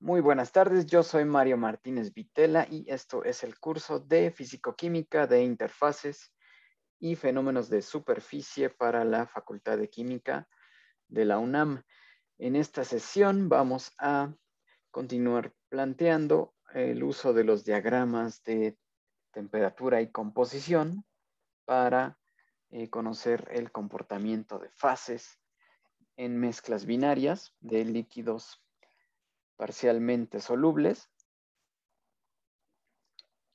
Muy buenas tardes, yo soy Mario Martínez Vitela y esto es el curso de Físicoquímica de Interfaces y Fenómenos de Superficie para la Facultad de Química de la UNAM. En esta sesión vamos a continuar planteando el uso de los diagramas de temperatura y composición para eh, conocer el comportamiento de fases en mezclas binarias de líquidos parcialmente solubles.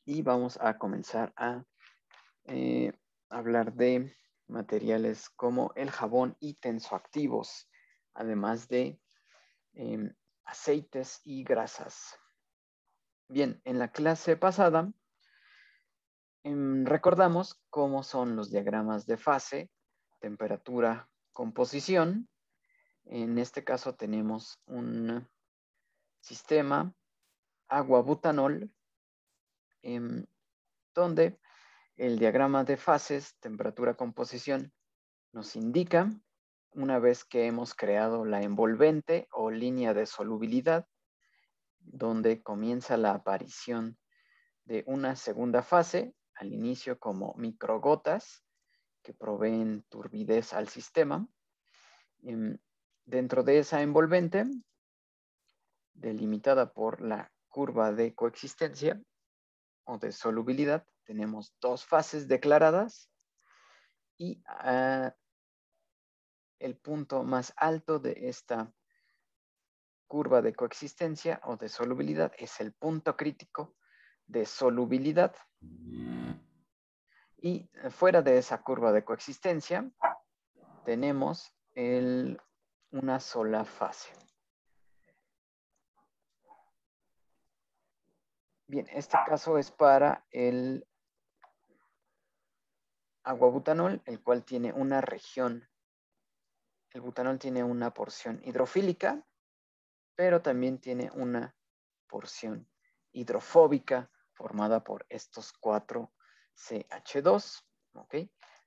Y vamos a comenzar a eh, hablar de materiales como el jabón y tensoactivos, además de em, aceites y grasas. Bien, en la clase pasada em, recordamos cómo son los diagramas de fase, temperatura, composición. En este caso tenemos un sistema agua-butanol, em, donde el diagrama de fases, temperatura-composición, nos indica, una vez que hemos creado la envolvente o línea de solubilidad, donde comienza la aparición de una segunda fase, al inicio como microgotas, que proveen turbidez al sistema. Em, dentro de esa envolvente delimitada por la curva de coexistencia o de solubilidad, tenemos dos fases declaradas y ah, el punto más alto de esta curva de coexistencia o de solubilidad es el punto crítico de solubilidad. Y eh, fuera de esa curva de coexistencia tenemos una sola fase. Bien, este caso es para el agua butanol, el cual tiene una región. El butanol tiene una porción hidrofílica, pero también tiene una porción hidrofóbica formada por estos cuatro CH2.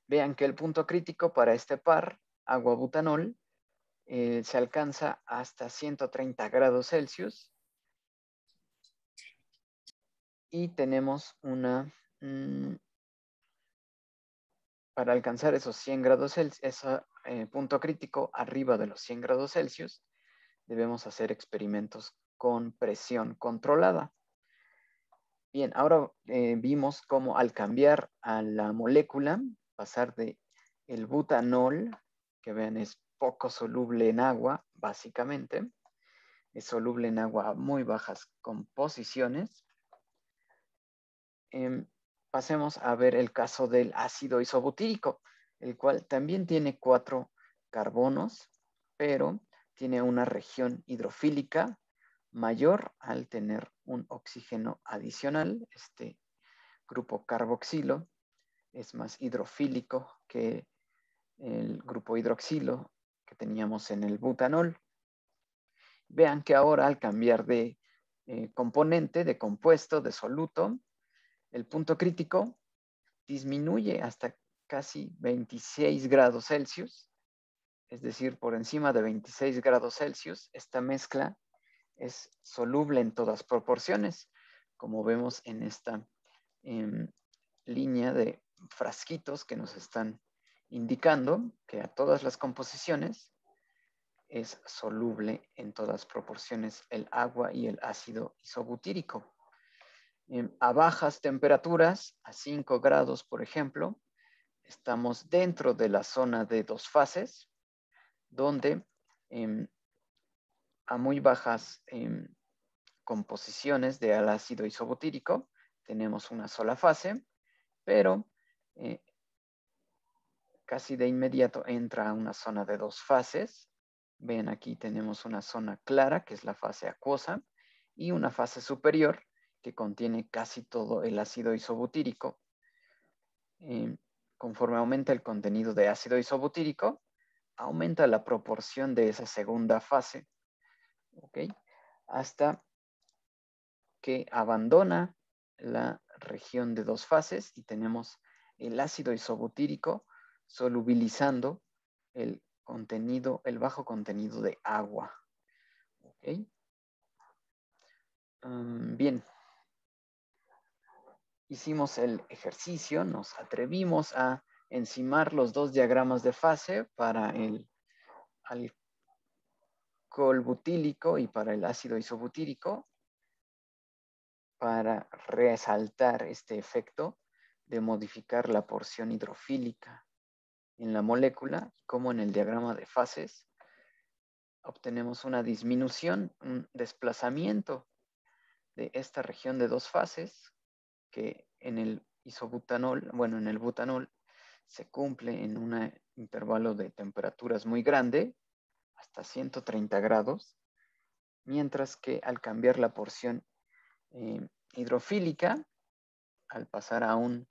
Vean que el punto crítico para este par, agua-butanol, eh, se alcanza hasta 130 grados Celsius y tenemos una, mm, para alcanzar esos 100 grados Celsius, ese eh, punto crítico arriba de los 100 grados Celsius, debemos hacer experimentos con presión controlada. Bien, ahora eh, vimos cómo al cambiar a la molécula, pasar de el butanol, que vean es poco soluble en agua, básicamente, es soluble en agua a muy bajas composiciones, Em, pasemos a ver el caso del ácido isobutírico, el cual también tiene cuatro carbonos, pero tiene una región hidrofílica mayor al tener un oxígeno adicional. Este grupo carboxilo es más hidrofílico que el grupo hidroxilo que teníamos en el butanol. Vean que ahora al cambiar de eh, componente, de compuesto, de soluto, el punto crítico disminuye hasta casi 26 grados Celsius, es decir, por encima de 26 grados Celsius, esta mezcla es soluble en todas proporciones, como vemos en esta em, línea de frasquitos que nos están indicando que a todas las composiciones es soluble en todas proporciones el agua y el ácido isobutírico a bajas temperaturas, a 5 grados, por ejemplo, estamos dentro de la zona de dos fases, donde em, a muy bajas em, composiciones de al ácido isobutírico tenemos una sola fase, pero eh, casi de inmediato entra a una zona de dos fases. Ven, aquí tenemos una zona clara, que es la fase acuosa, y una fase superior, que contiene casi todo el ácido isobutírico. Eh, conforme aumenta el contenido de ácido isobutírico, aumenta la proporción de esa segunda fase, Hasta que abandona la región de dos fases y tenemos el ácido isobutírico solubilizando el contenido, el bajo contenido de agua. ¿ok? bien, hicimos el ejercicio, nos atrevimos a encimar los dos diagramas de fase para el alcohol butílico y para el ácido isobutírico para resaltar este efecto de modificar la porción hidrofílica en la molécula, como en el diagrama de fases, obtenemos una disminución, un desplazamiento de esta región de dos fases que en el isobutanol, bueno, en el butanol, se cumple en un intervalo de temperaturas muy grande, hasta 130 grados, mientras que al cambiar la porción eh, hidrofílica, al pasar a un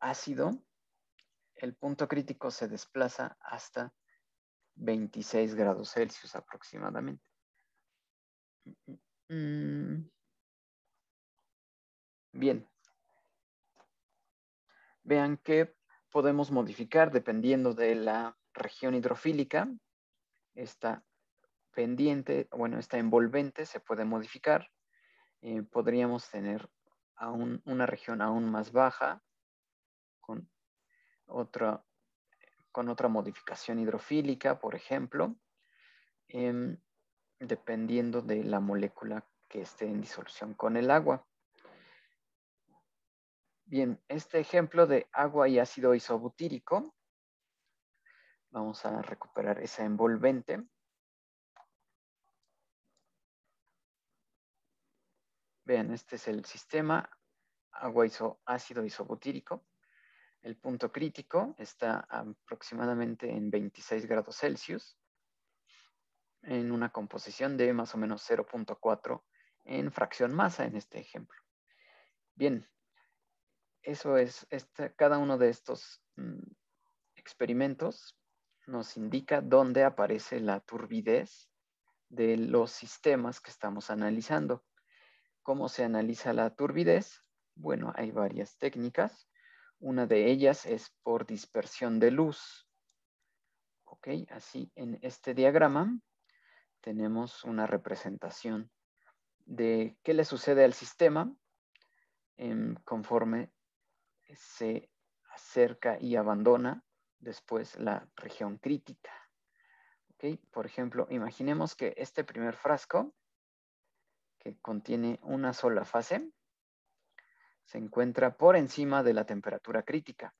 ácido, el punto crítico se desplaza hasta 26 grados Celsius aproximadamente. Mm, mm, mm. Bien. Vean que podemos modificar dependiendo de la región hidrofílica. Esta pendiente, bueno, esta envolvente se puede modificar. Eh, podríamos tener una región aún más baja con otra, con otra modificación hidrofílica, por ejemplo, em, dependiendo de la molécula que esté en disolución con el agua. Bien, este ejemplo de agua y ácido isobutírico, vamos a recuperar esa envolvente. Vean, este es el sistema agua y ácido isobutírico. El punto crítico está aproximadamente en 26 grados Celsius, en una composición de más o menos 0.4 en fracción masa en este ejemplo. Bien, eso es, este, cada uno de estos mm, experimentos nos indica dónde aparece la turbidez de los sistemas que estamos analizando. ¿Cómo se analiza la turbidez? Bueno, hay varias técnicas. Una de ellas es por dispersión de luz. Ok, así en este diagrama tenemos una representación de qué le sucede al sistema em, conforme se acerca y abandona después la región crítica. Por ejemplo, imaginemos que este primer frasco, que contiene una sola fase, se encuentra por encima de la temperatura crítica.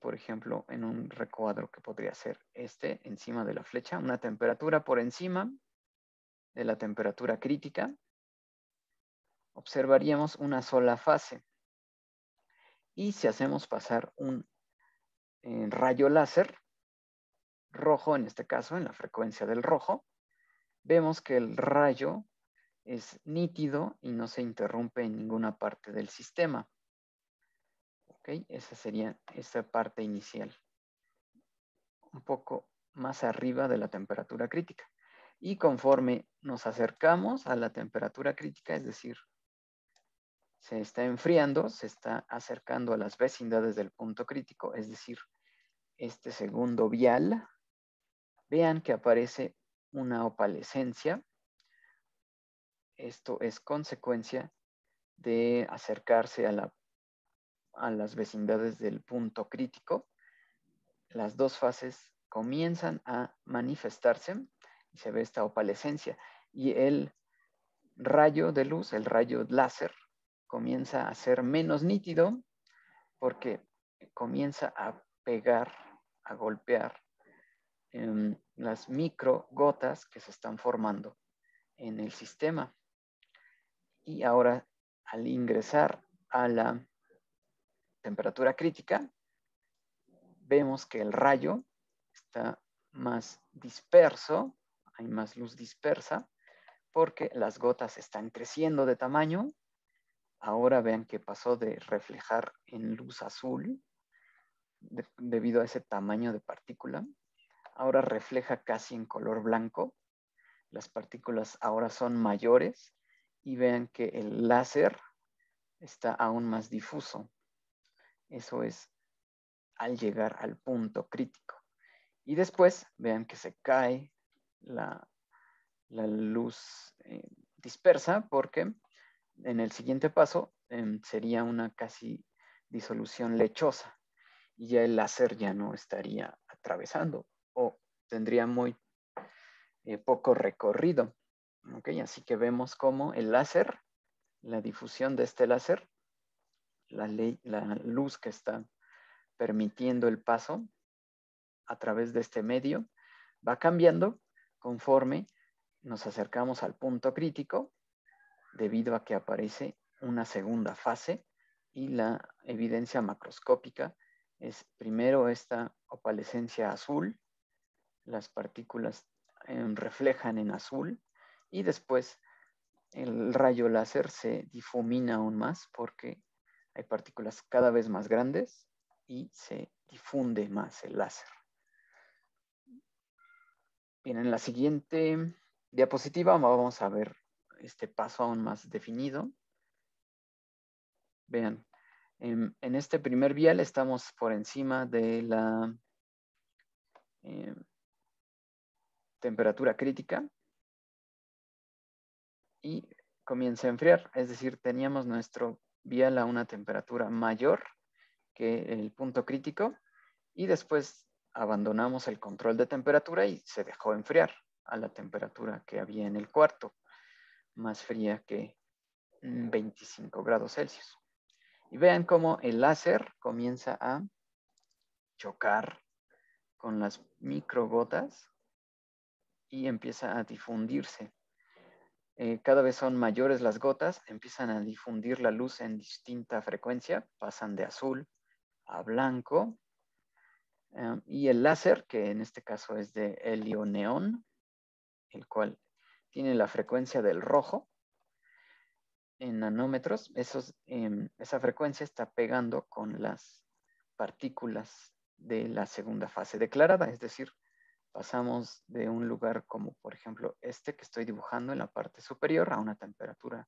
Por ejemplo, en un recuadro que podría ser este, encima de la flecha, una temperatura por encima de la temperatura crítica, observaríamos una sola fase. Y si hacemos pasar un eh, rayo láser, rojo en este caso, en la frecuencia del rojo, vemos que el rayo es nítido y no se interrumpe en ninguna parte del sistema. ok esa sería esa parte inicial. Un poco más arriba de la temperatura crítica. Y conforme nos acercamos a la temperatura crítica, es decir, se está enfriando, se está acercando a las vecindades del punto crítico, es decir, este segundo vial, vean que aparece una opalescencia. Esto es consecuencia de acercarse a, la, a las vecindades del punto crítico. Las dos fases comienzan a manifestarse y se ve esta opalescencia. Y el rayo de luz, el rayo láser, comienza a ser menos nítido porque comienza a pegar, a golpear em, las micro que se están formando en el sistema. Y ahora al ingresar a la temperatura crítica, vemos que el rayo está más disperso, hay más luz dispersa, porque las gotas están creciendo de tamaño Ahora vean que pasó de reflejar en luz azul debido a ese tamaño de partícula. Ahora refleja casi en color blanco. Las partículas ahora son mayores y vean que el láser está aún más difuso. Eso es al llegar al punto crítico. Y después vean que se cae la, luz eh, dispersa porque en el siguiente paso em, sería una casi disolución lechosa y ya el láser ya no estaría atravesando o tendría muy eh, poco recorrido. así que vemos cómo el láser, la difusión de este láser, la luz que está permitiendo el paso a través de este medio va cambiando conforme nos acercamos al punto crítico debido a que aparece una segunda fase y la evidencia macroscópica es primero esta opalescencia azul, las partículas em, reflejan en azul y después el rayo láser se difumina aún más porque hay partículas cada vez más grandes y se difunde más el láser. Bien, en la siguiente diapositiva vamos a ver este paso aún más definido. Vean, en, este primer vial estamos por encima de la eh, temperatura crítica y comienza a enfriar, es decir, teníamos nuestro vial a una temperatura mayor que el punto crítico y después abandonamos el control de temperatura y se dejó enfriar a la temperatura que había en el cuarto más fría que 25 mm, grados Celsius. Y vean cómo el láser comienza a chocar con las microgotas y empieza a difundirse. Eh, cada vez son mayores las gotas, empiezan a difundir la luz en distinta frecuencia, pasan de azul a blanco. Eh, y el láser, que en este caso es de helio neón, el cual tiene la frecuencia del rojo en nanómetros. Em, esa frecuencia está pegando con las partículas de la segunda fase declarada, es decir, pasamos de un lugar como por ejemplo este que estoy dibujando en la parte superior a una temperatura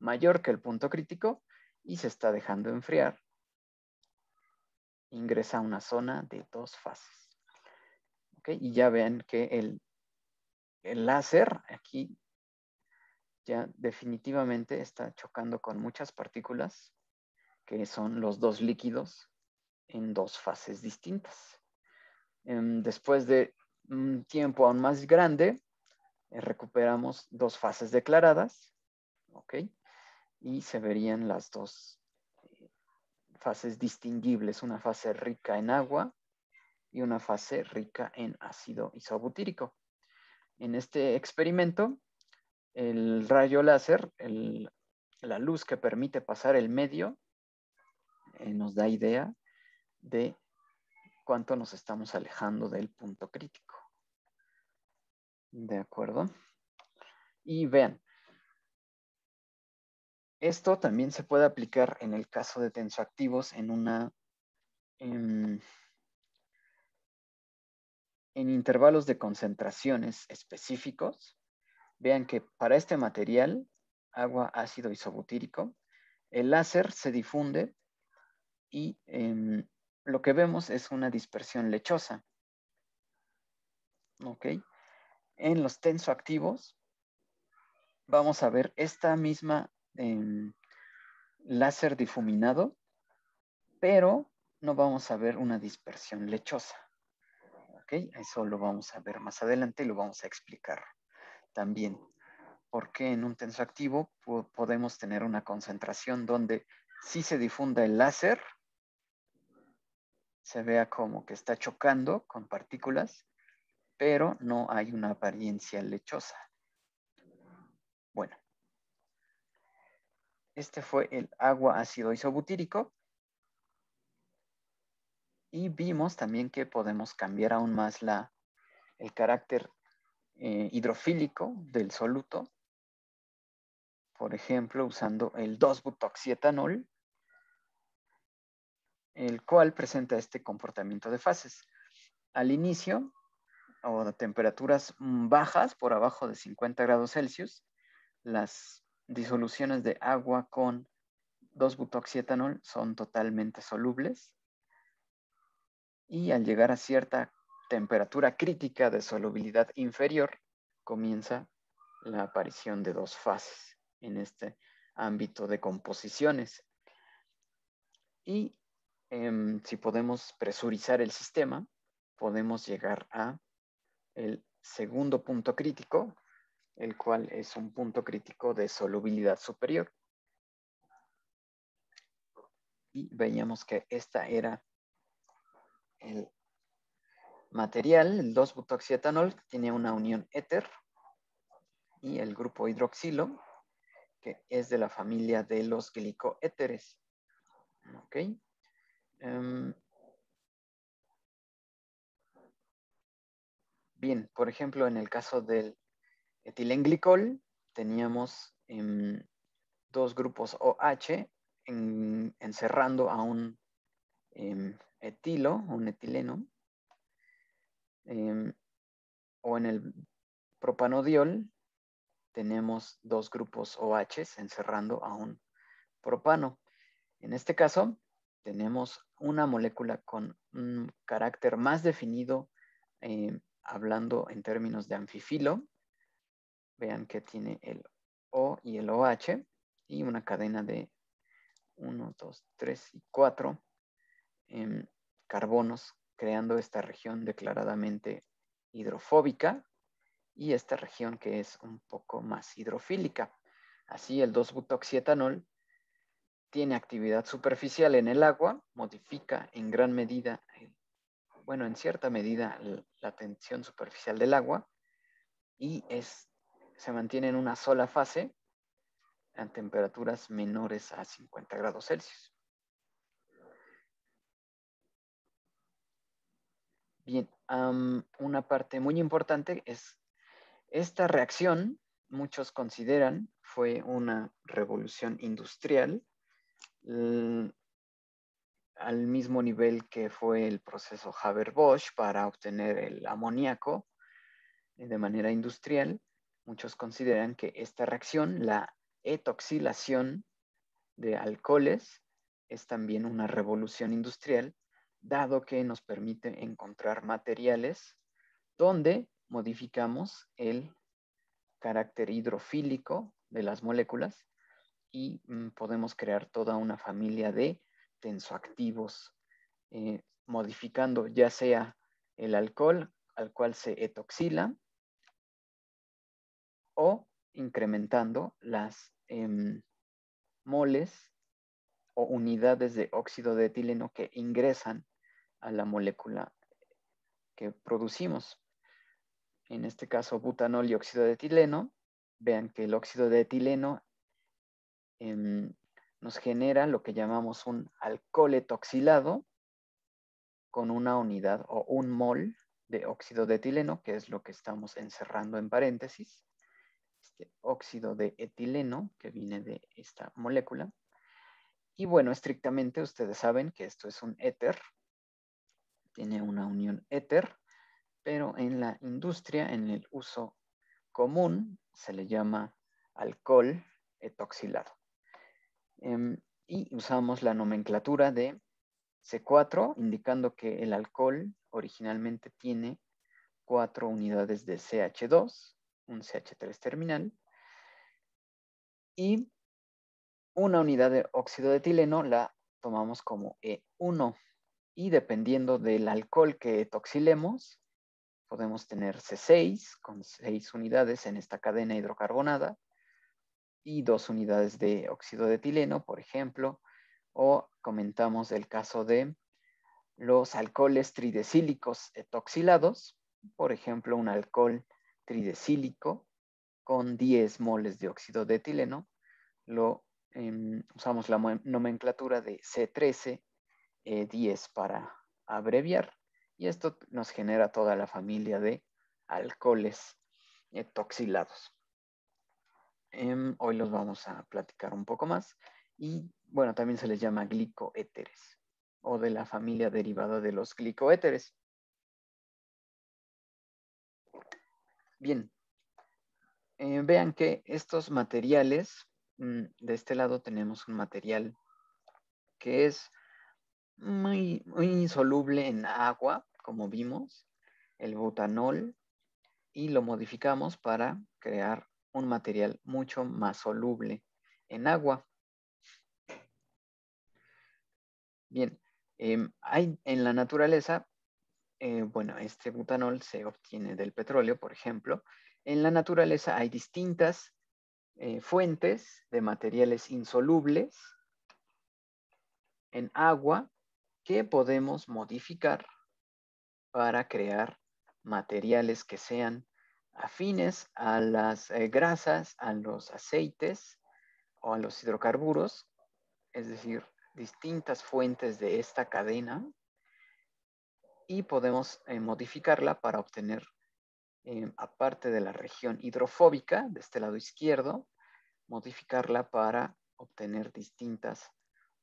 mayor que el punto crítico y se está dejando enfriar. Ingresa a una zona de dos fases. Y ya ven que el el láser aquí ya definitivamente está chocando con muchas partículas que son los dos líquidos en dos fases distintas. Em, después de un tiempo aún más grande, eh, recuperamos dos fases declaradas, ¿ok? Y se verían las dos eh, fases distinguibles, una fase rica en agua y una fase rica en ácido isobutírico. En este experimento, el rayo láser, la luz que permite pasar el medio, eh, nos da idea de cuánto nos estamos alejando del punto crítico. ¿De acuerdo? Y vean, esto también se puede aplicar en el caso de tensoactivos en una en intervalos de concentraciones específicos. Vean que para este material, agua, ácido isobutírico, el láser se difunde y em, lo que vemos es una dispersión lechosa. En los tensoactivos vamos a ver esta misma em, láser difuminado, pero no vamos a ver una dispersión lechosa. Eso lo vamos a ver más adelante y lo vamos a explicar también. Porque en un tenso activo podemos tener una concentración donde si se difunda el láser, se vea como que está chocando con partículas, pero no hay una apariencia lechosa. Bueno, este fue el agua ácido isobutírico y vimos también que podemos cambiar aún más la, el carácter eh, hidrofílico del soluto, por ejemplo, usando el 2-butoxietanol, el cual presenta este comportamiento de fases. Al inicio, o a temperaturas mm, bajas, por abajo de 50 grados Celsius, las disoluciones de agua con 2-butoxietanol son totalmente solubles y al llegar a cierta temperatura crítica de solubilidad inferior, comienza la aparición de dos fases en este ámbito de composiciones. Y em, si podemos presurizar el sistema, podemos llegar a el segundo punto crítico, el cual es un punto crítico de solubilidad superior. Y veíamos que esta era el material, el 2-butoxietanol, tiene una unión éter, y el grupo hidroxilo, que es de la familia de los glicoéteres. ¿Ok? Em, bien, por ejemplo, en el caso del etilenglicol, teníamos em, dos grupos OH encerrando a un em, etilo un etileno em, o en el propanodiol tenemos dos grupos OH encerrando a un propano. En este caso tenemos una molécula con un carácter más definido em, hablando en términos de anfifilo. Vean que tiene el O y el OH y una cadena de 1, 2, 3 y 4 carbonos, creando esta región declaradamente hidrofóbica y esta región que es un poco más hidrofílica. Así, el 2-butoxietanol tiene actividad superficial en el agua, modifica en gran medida, bueno, en cierta medida la tensión superficial del agua y es, se mantiene en una sola fase a temperaturas menores a 50 grados Celsius. Bien, una parte muy importante es esta reacción, muchos consideran, fue una revolución industrial al mismo nivel que fue el proceso Haber-Bosch para obtener el amoníaco de manera industrial. Muchos consideran que esta reacción, la etoxilación de alcoholes, es también una revolución industrial dado que nos permite encontrar materiales donde modificamos el carácter hidrofílico de las moléculas y mm, podemos crear toda una familia de tensoactivos, eh, modificando ya sea el alcohol al cual se etoxila o incrementando las em, moles o unidades de óxido de etileno que ingresan a la molécula que producimos. En este caso, butanol y óxido de etileno. Vean que el óxido de etileno em, nos genera lo que llamamos un alcohol etoxilado con una unidad o un mol de óxido de etileno, que es lo que estamos encerrando en paréntesis. Este óxido de etileno que viene de esta molécula y bueno, estrictamente ustedes saben que esto es un éter, tiene una unión éter, pero en la industria, en el uso común, se le llama alcohol etoxilado. Em, y usamos la nomenclatura de C4, indicando que el alcohol originalmente tiene cuatro unidades de CH2, un CH3 terminal, y una unidad de óxido de etileno la tomamos como E1 y dependiendo del alcohol que etoxilemos, podemos tener C6 con seis unidades en esta cadena hidrocarbonada y dos unidades de óxido de etileno, por ejemplo, o comentamos el caso de los alcoholes tridecílicos etoxilados, por ejemplo, un alcohol tridecílico con 10 moles de óxido de etileno, lo Em, usamos la nomenclatura de C13, 10 eh, para abreviar, y esto nos genera toda la familia de alcoholes eh, toxilados. Em, hoy los vamos a platicar un poco más, y bueno, también se les llama glicoéteres, o de la familia derivada de los glicoéteres. Bien, eh, vean que estos materiales Mm, de este lado tenemos un material que es muy, insoluble en agua, como vimos, el butanol, y lo modificamos para crear un material mucho más soluble en agua. Bien, em, hay en la naturaleza, eh, bueno, este butanol se obtiene del petróleo, por ejemplo. En la naturaleza hay distintas eh, fuentes de materiales insolubles en agua que podemos modificar para crear materiales que sean afines a las eh, grasas, a los aceites o a los hidrocarburos, es decir, distintas fuentes de esta cadena y podemos eh, modificarla para obtener aparte de la región hidrofóbica, de este lado izquierdo, modificarla para obtener distintas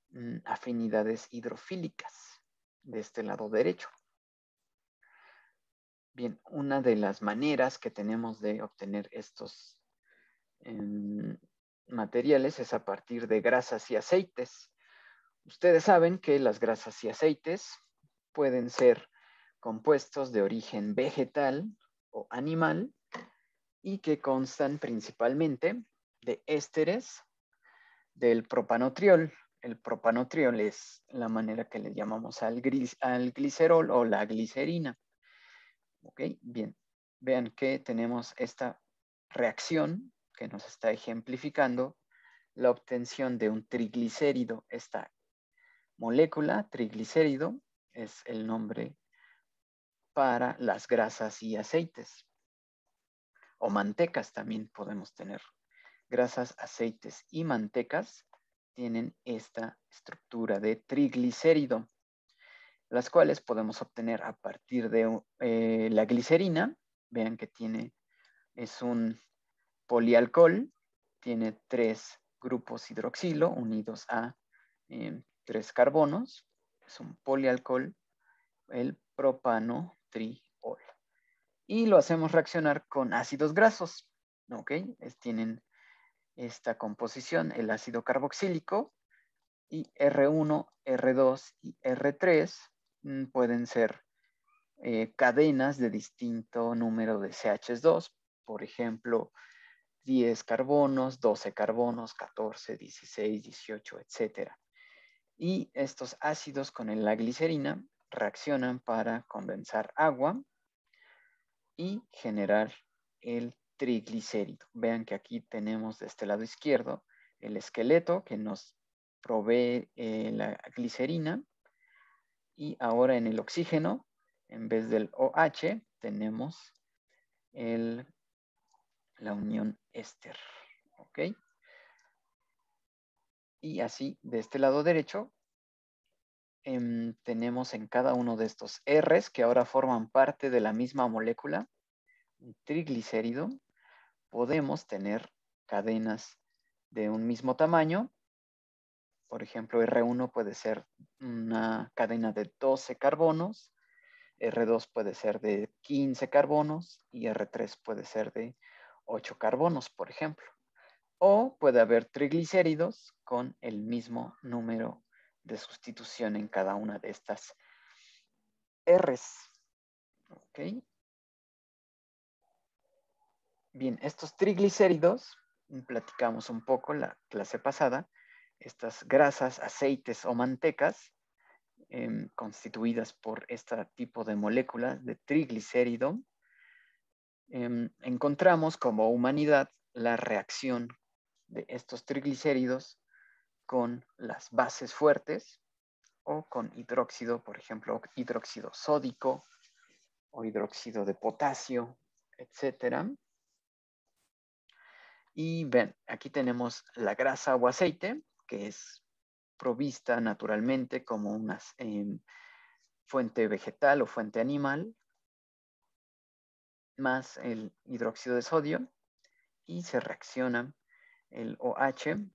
mm, afinidades hidrofílicas de este lado derecho. Bien, una de las maneras que tenemos de obtener estos em, materiales es a partir de grasas y aceites. Ustedes saben que las grasas y aceites pueden ser compuestos de origen vegetal o animal y que constan principalmente de ésteres del propanotriol. El propanotriol es la manera que le llamamos al, al glicerol o la glicerina. Ok, bien. Vean que tenemos esta reacción que nos está ejemplificando la obtención de un triglicérido. Esta molécula, triglicérido, es el nombre para las grasas y aceites. O mantecas también podemos tener. Grasas, aceites y mantecas tienen esta estructura de triglicérido, las cuales podemos obtener a partir de eh, la glicerina. Vean que tiene, es un polialcohol, tiene tres grupos hidroxilo unidos a eh, tres carbonos, es un polialcohol, el propano y lo hacemos reaccionar con ácidos grasos. ¿Ok? tienen esta composición, el ácido carboxílico, y R1, R2 y R3 mm, pueden ser eh, cadenas de distinto número de CH2, por ejemplo, 10 carbonos, 12 carbonos, 14, 16, 18, etc. Y estos ácidos con la glicerina reaccionan para condensar agua y generar el triglicérido. Vean que aquí tenemos de este lado izquierdo el esqueleto que nos provee eh, la glicerina y ahora en el oxígeno, en vez del OH, tenemos el, la unión éster. ¿Ok? Y así, de este lado derecho, Em, tenemos en cada uno de estos Rs que ahora forman parte de la misma molécula, un triglicérido, podemos tener cadenas de un mismo tamaño. Por ejemplo, R1 puede ser una cadena de 12 carbonos, R2 puede ser de 15 carbonos y R3 puede ser de 8 carbonos, por ejemplo. O puede haber triglicéridos con el mismo número de sustitución en cada una de estas R's. Bien, estos triglicéridos, platicamos un poco la clase pasada, estas grasas, aceites o mantecas, em, constituidas por este tipo de moléculas de triglicérido, em, encontramos como humanidad la reacción de estos triglicéridos con las bases fuertes o con hidróxido, por ejemplo, hidróxido sódico o hidróxido de potasio, etcétera. Y ven, aquí tenemos la grasa o aceite, que es provista naturalmente como una em, fuente vegetal o fuente animal, más el hidróxido de sodio, y se reacciona el OH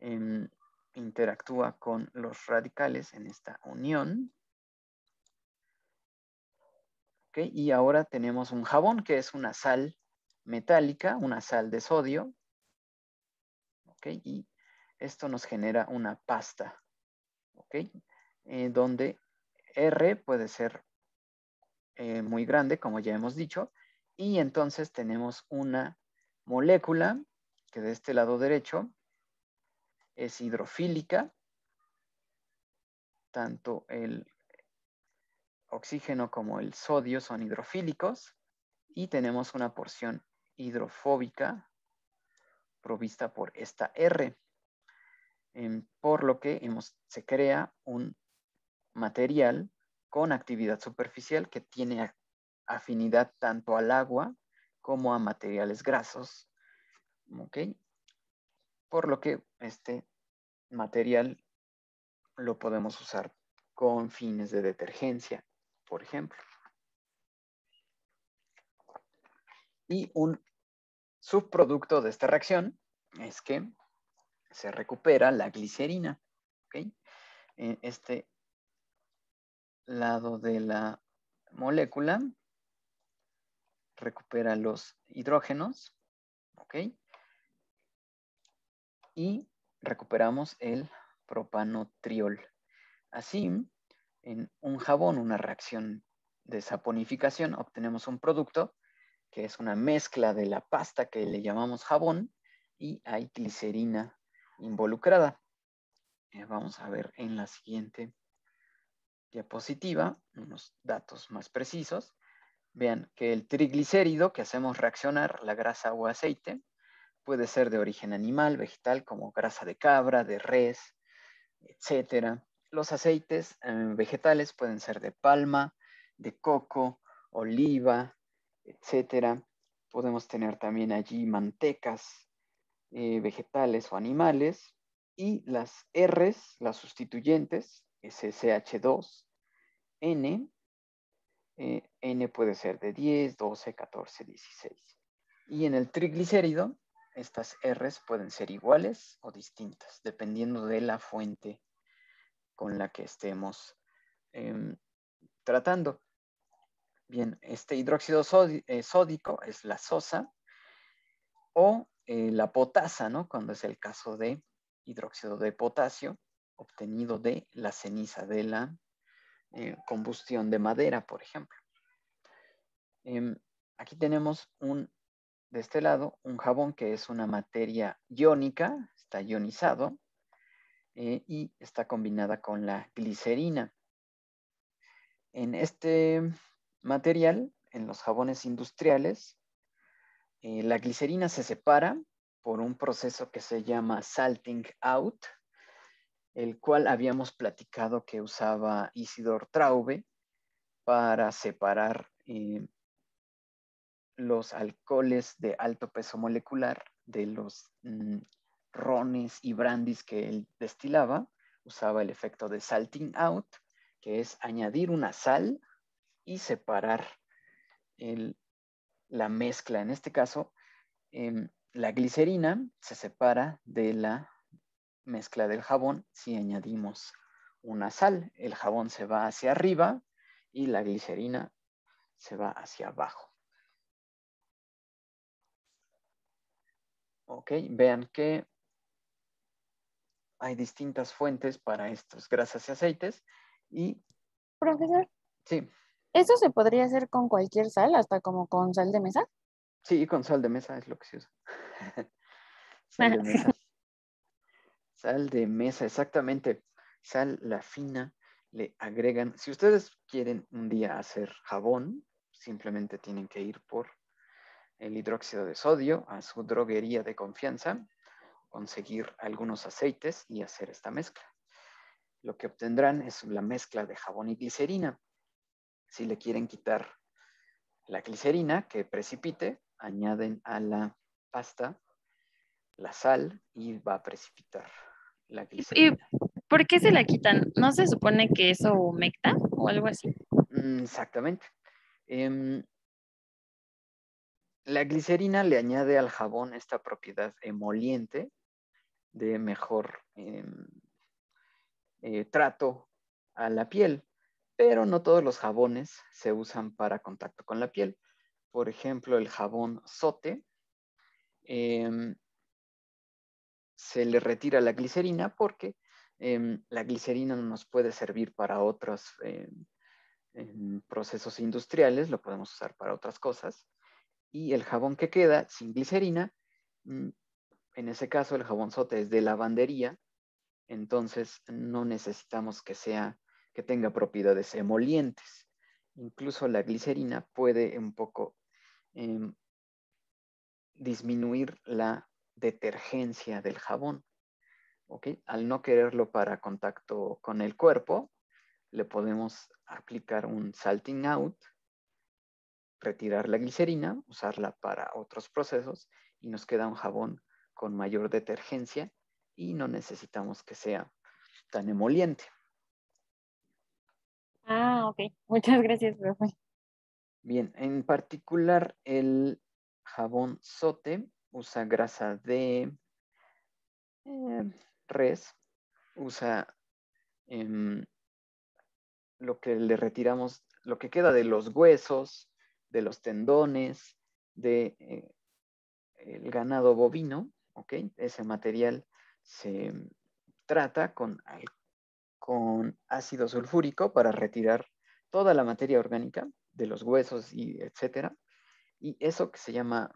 Em, interactúa con los radicales en esta unión. y ahora tenemos un jabón que es una sal metálica, una sal de sodio. y esto nos genera una pasta. Eh, donde R puede ser eh, muy grande, como ya hemos dicho. Y entonces tenemos una molécula que de este lado derecho es hidrofílica, tanto el oxígeno como el sodio son hidrofílicos y tenemos una porción hidrofóbica provista por esta R, em, por lo que hemos, se crea un material con actividad superficial que tiene afinidad tanto al agua como a materiales grasos. ¿okay? por lo que este material lo podemos usar con fines de detergencia, por ejemplo. Y un subproducto de esta reacción es que se recupera la glicerina. En este lado de la molécula recupera los hidrógenos. ¿ok?, y recuperamos el propanotriol. Así, en un jabón, una reacción de saponificación, obtenemos un producto que es una mezcla de la pasta que le llamamos jabón y hay glicerina involucrada. Eh, vamos a ver en la siguiente diapositiva unos datos más precisos. Vean que el triglicérido que hacemos reaccionar, la grasa o aceite, Puede ser de origen animal, vegetal, como grasa de cabra, de res, etc. Los aceites eh, vegetales pueden ser de palma, de coco, oliva, etc. Podemos tener también allí mantecas eh, vegetales o animales. Y las Rs, las sustituyentes, SSH2, N, eh, N puede ser de 10, 12, 14, 16. Y en el triglicérido estas Rs pueden ser iguales o distintas, dependiendo de la fuente con la que estemos em, tratando. Bien, este hidróxido eh, sódico es la sosa o eh, la potasa, ¿no? Cuando es el caso de hidróxido de potasio obtenido de la ceniza, de la eh, combustión de madera, por ejemplo. Em, aquí tenemos un de este lado un jabón que es una materia iónica, está ionizado eh, y está combinada con la glicerina. En este material, en los jabones industriales, eh, la glicerina se separa por un proceso que se llama salting out, el cual habíamos platicado que usaba Isidor Traube para separar eh, los alcoholes de alto peso molecular, de los mm, rones y brandis que él destilaba, usaba el efecto de salting out, que es añadir una sal y separar la mezcla. En este caso, em, la glicerina se separa de la mezcla del jabón si añadimos una sal. El jabón se va hacia arriba y la glicerina se va hacia abajo. Ok, vean que hay distintas fuentes para estos grasas y aceites y... Profesor. Sí. ¿Eso se podría hacer con cualquier sal, hasta como con sal de mesa? Sí, con sal de mesa es lo que se usa. sal de mesa. sal de mesa, exactamente. Sal la fina, le agregan. Si ustedes quieren un día hacer jabón, simplemente tienen que ir por el hidróxido de sodio a su droguería de confianza, conseguir algunos aceites y hacer esta mezcla. Lo que obtendrán es la mezcla de jabón y glicerina. Si le quieren quitar la glicerina que precipite, añaden a la pasta la sal y va a precipitar la glicerina. ¿Y por qué se la quitan? ¿No se supone que eso humecta o algo así? Mm, exactamente. Em, la glicerina le añade al jabón esta propiedad emoliente de mejor em, eh, trato a la piel, pero no todos los jabones se usan para contacto con la piel. Por ejemplo, el jabón sote em, se le retira la glicerina porque em, la glicerina no nos puede servir para otros procesos industriales, lo podemos usar para otras cosas y el jabón que queda sin glicerina, mm, en ese caso el jabón es de lavandería, entonces no necesitamos que sea que tenga propiedades emolientes. Incluso la glicerina puede un poco em, disminuir la detergencia del jabón. Al no quererlo para contacto con el cuerpo, le podemos aplicar un salting out retirar la glicerina, usarla para otros procesos y nos queda un jabón con mayor detergencia y no necesitamos que sea tan emoliente. Ah, ok. Muchas gracias, profe. Bien, en particular el jabón sote usa grasa de eh, res, usa em, lo que le retiramos, lo que queda de los huesos, de los tendones, de eh, el ganado bovino, Ese material se trata con, con ácido sulfúrico para retirar toda la materia orgánica de los huesos y etcétera. Y eso que se llama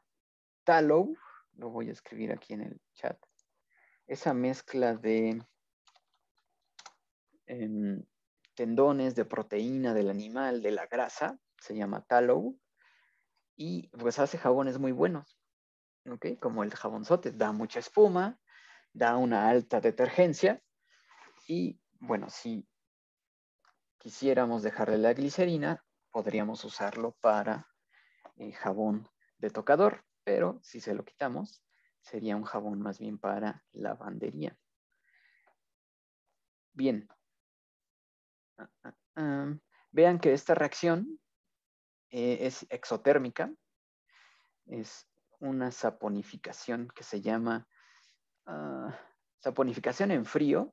tallow, lo voy a escribir aquí en el chat, esa mezcla de em, tendones, de proteína del animal, de la grasa, se llama tallow, y pues hace jabones muy buenos, ¿ok? Como el jabonzote, da mucha espuma, da una alta detergencia y bueno, si quisiéramos dejarle la glicerina, podríamos usarlo para el eh, jabón de tocador, pero si se lo quitamos, sería un jabón más bien para lavandería. Bien. Ah, ah, ah. vean que esta reacción eh, es exotérmica, es una saponificación que se llama ah, saponificación en frío,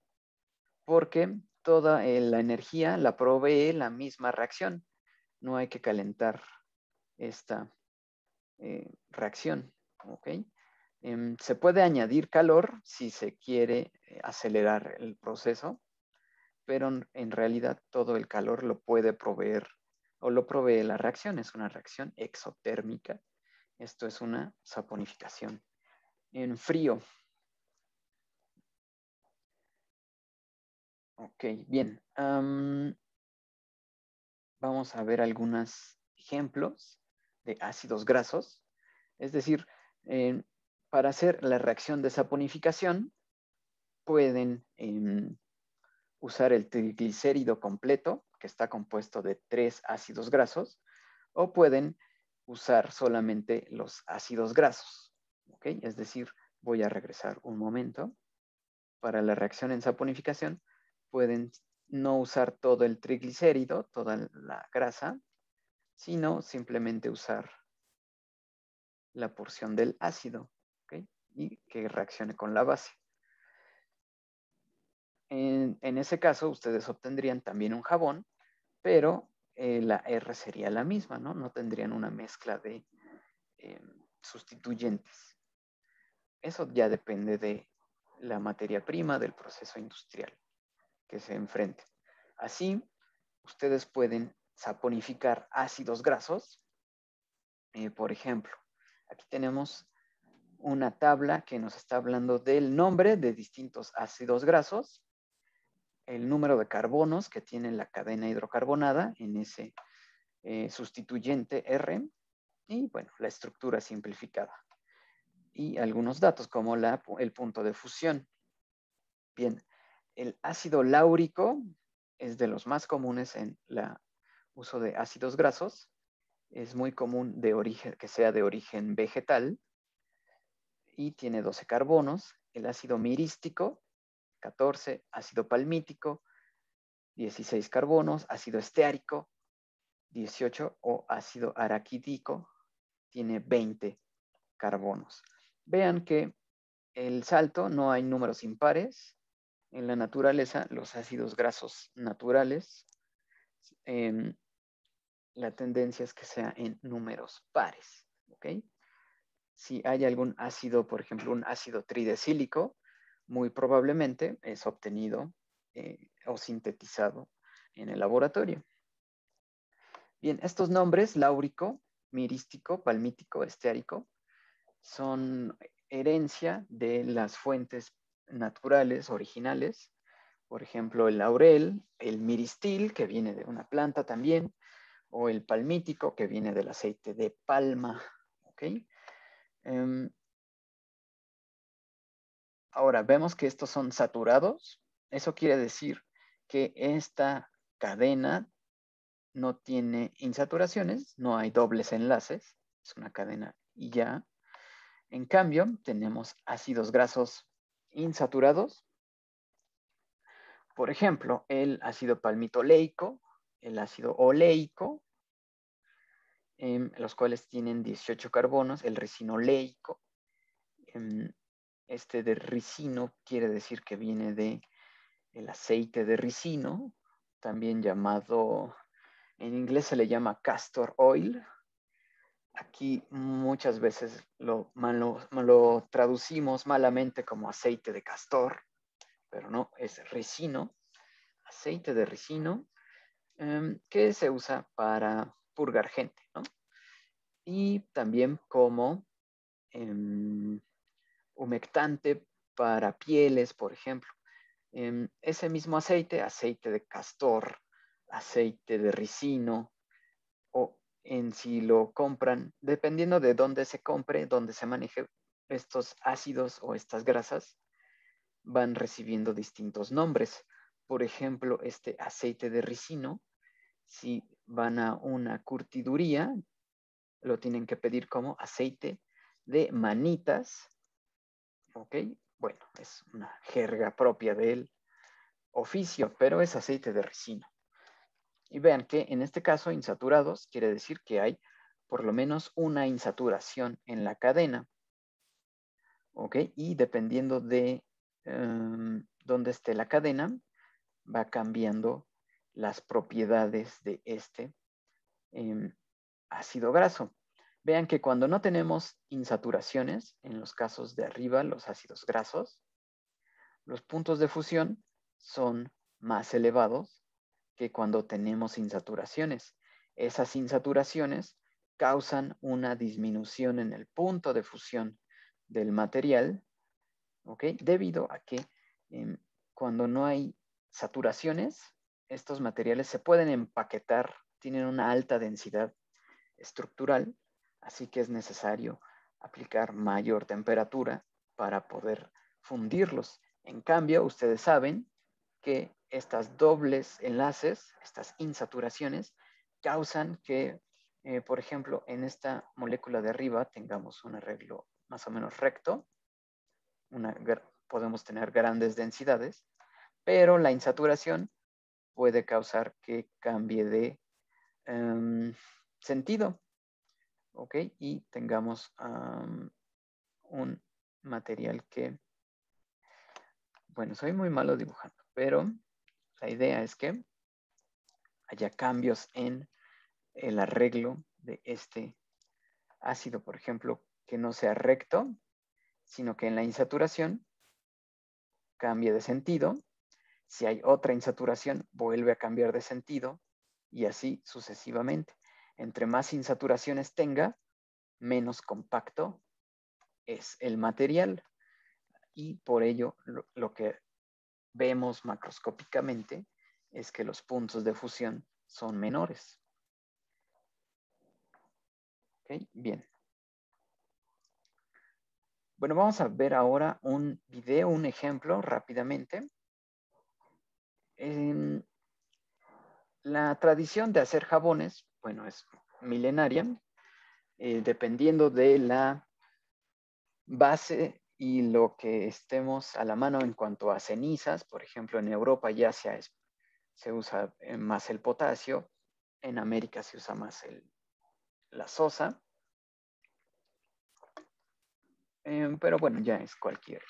porque toda eh, la energía la provee la misma reacción. No hay que calentar esta eh, reacción. Em, se puede añadir calor si se quiere acelerar el proceso, pero en realidad todo el calor lo puede proveer o lo provee la reacción, es una reacción exotérmica. Esto es una saponificación. En frío. Ok, bien. vamos a ver algunos ejemplos de ácidos grasos. Es decir, para hacer la reacción de saponificación, pueden em, usar el triglicérido completo que está compuesto de tres ácidos grasos, o pueden usar solamente los ácidos grasos. okay, Es decir, voy a regresar un momento. Para la reacción en saponificación pueden no usar todo el triglicérido, toda la grasa, sino simplemente usar la porción del ácido y que reaccione con la base. en, ese caso, ustedes obtendrían también un jabón pero eh, la R sería la misma, ¿no? No tendrían una mezcla de eh, sustituyentes. Eso ya depende de la materia prima del proceso industrial que se enfrente. Así, ustedes pueden saponificar ácidos grasos. Eh, por ejemplo, aquí tenemos una tabla que nos está hablando del nombre de distintos ácidos grasos el número de carbonos que tiene la cadena hidrocarbonada en ese eh, sustituyente R y bueno, la estructura simplificada y algunos datos como el punto de fusión. Bien, el ácido láurico es de los más comunes en el uso de ácidos grasos. Es muy común de origen, que sea de origen vegetal y tiene 12 carbonos. El ácido mirístico 14 ácido palmítico, 16 carbonos, ácido esteárico, 18 o ácido araquídico, tiene 20 carbonos. Vean que el salto no hay números impares. En la naturaleza, los ácidos grasos naturales, em, la tendencia es que sea en números pares. Si hay algún ácido, por ejemplo, un ácido tridecílico, muy probablemente es obtenido eh, o sintetizado en el laboratorio. Bien, estos nombres, láurico, mirístico, palmítico, esteárico, son herencia de las fuentes naturales originales, por ejemplo, el laurel, el miristil, que viene de una planta también, o el palmítico, que viene del aceite de palma. ¿ok?, em, Ahora, vemos que estos son saturados. Eso quiere decir que esta cadena no tiene insaturaciones, no hay dobles enlaces, es una cadena y ya. En cambio, tenemos ácidos grasos insaturados. Por ejemplo, el ácido palmitoleico, el ácido oleico, em, los cuales tienen 18 carbonos, el resinoleico. Em, este de ricino quiere decir que viene de el aceite de ricino, también llamado, en inglés se le llama castor oil. Aquí muchas veces lo, traducimos malamente como aceite de castor, pero no, es ricino, aceite de ricino, em, que se usa para purgar gente, ¿no? Y también como em, humectante para pieles, por ejemplo. Em, ese mismo aceite, aceite de castor, aceite de ricino, o en si lo compran, dependiendo de dónde se compre, dónde se maneje estos ácidos o estas grasas, van recibiendo distintos nombres. Por ejemplo, este aceite de ricino, si van a una curtiduría, lo tienen que pedir como aceite de manitas ¿ok? Bueno, es una jerga propia del oficio, pero es aceite de resina. Y vean que en este caso insaturados quiere decir que hay por lo menos una insaturación en la cadena, ¿ok? Y dependiendo de em, dónde esté la cadena, va cambiando las propiedades de este em, ácido graso. Vean que cuando no tenemos insaturaciones, en los casos de arriba, los ácidos grasos, los puntos de fusión son más elevados que cuando tenemos insaturaciones. Esas insaturaciones causan una disminución en el punto de fusión del material, Debido a que em, cuando no hay saturaciones, estos materiales se pueden empaquetar, tienen una alta densidad estructural así que es necesario aplicar mayor temperatura para poder fundirlos. En cambio, ustedes saben que estas dobles enlaces, estas insaturaciones, causan que, eh, por ejemplo, en esta molécula de arriba tengamos un arreglo más o menos recto, podemos tener grandes densidades, pero la insaturación puede causar que cambie de em, sentido. ¿ok? Y tengamos un material que, bueno, soy muy malo dibujando, pero la idea es que haya cambios en el arreglo de este ácido, por ejemplo, que no sea recto, sino que en la insaturación cambie de sentido. Si hay otra insaturación, vuelve a cambiar de sentido y así sucesivamente. Entre más insaturaciones tenga, menos compacto es el material y por ello lo, que vemos macroscópicamente es que los puntos de fusión son menores. bien. Bueno, vamos a ver ahora un video, un ejemplo rápidamente. la tradición de hacer jabones bueno, es milenaria, eh, dependiendo de la base y lo que estemos a la mano en cuanto a cenizas, por ejemplo, en Europa ya se usa eh, más el potasio, en América se usa más el, la sosa, em, pero bueno, ya es cualquier,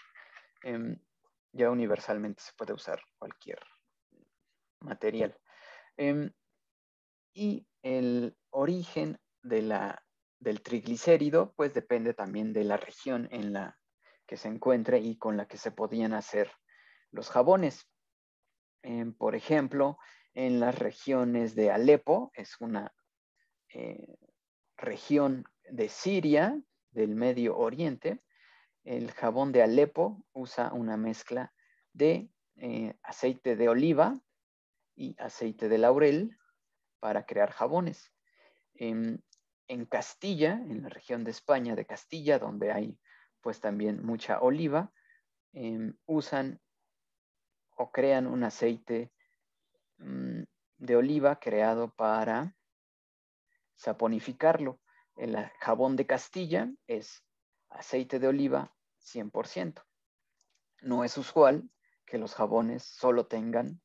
em, ya universalmente se puede usar cualquier material. Em, y el origen del triglicérido, pues depende también de la región en la que se encuentre y con la que se podían hacer los jabones. Eh, por ejemplo, en las regiones de Alepo, es una eh, región de Siria, del Medio Oriente, el jabón de Alepo usa una mezcla de eh, aceite de oliva y aceite de laurel para crear jabones. Em, en, Castilla, en la región de España de Castilla, donde hay pues también mucha oliva, em, usan o crean un aceite mm, de oliva creado para saponificarlo. El jabón de Castilla es aceite de oliva 100%. No es usual que los jabones solo tengan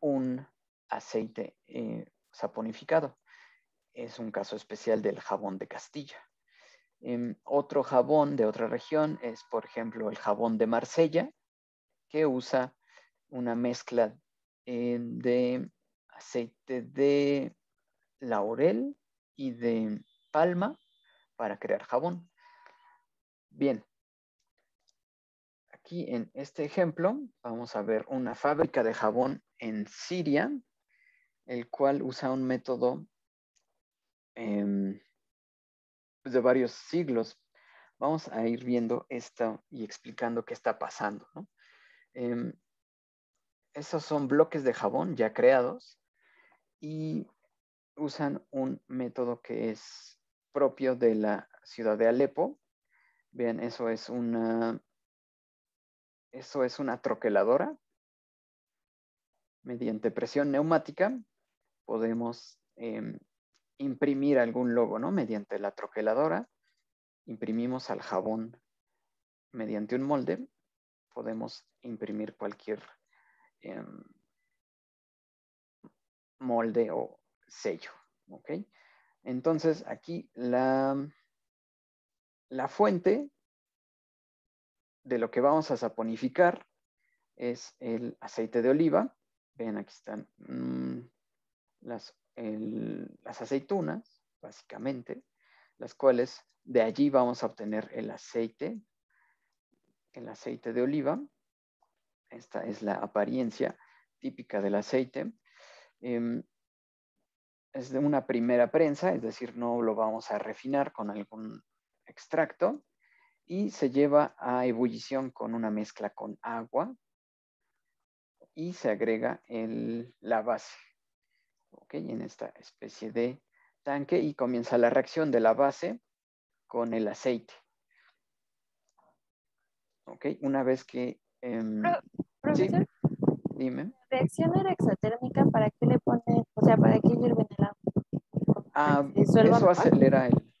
un aceite eh, saponificado. Es un caso especial del jabón de Castilla. Em, otro jabón de otra región es, por ejemplo, el jabón de Marsella, que usa una mezcla em, de aceite de laurel y de palma para crear jabón. Bien, aquí en este ejemplo vamos a ver una fábrica de jabón en Siria el cual usa un método em, pues, de varios siglos. Vamos a ir viendo esto y explicando qué está pasando. Em, esos son bloques de jabón ya creados y usan un método que es propio de la ciudad de Alepo. Vean, eso es una, eso es una troqueladora mediante presión neumática podemos em, imprimir algún logo, ¿no? Mediante la troqueladora, imprimimos al jabón mediante un molde, podemos imprimir cualquier em, molde o sello, ¿ok? Entonces aquí la, la fuente de lo que vamos a saponificar es el aceite de oliva. Ven, aquí están. Mm, las, aceitunas, básicamente, las cuales de allí vamos a obtener el aceite, el aceite de oliva. Esta es la apariencia típica del aceite. Em, es de una primera prensa, es decir, no lo vamos a refinar con algún extracto y se lleva a ebullición con una mezcla con agua y se agrega el, la base, ¿ok? En esta especie de tanque y comienza la reacción de la base con el aceite. ¿Ok? Una vez que... Em, profesor, Dime. Reacción era exotérmica, ¿para qué le ponen, o sea, para qué hierven el agua? Ah, eso acelera el,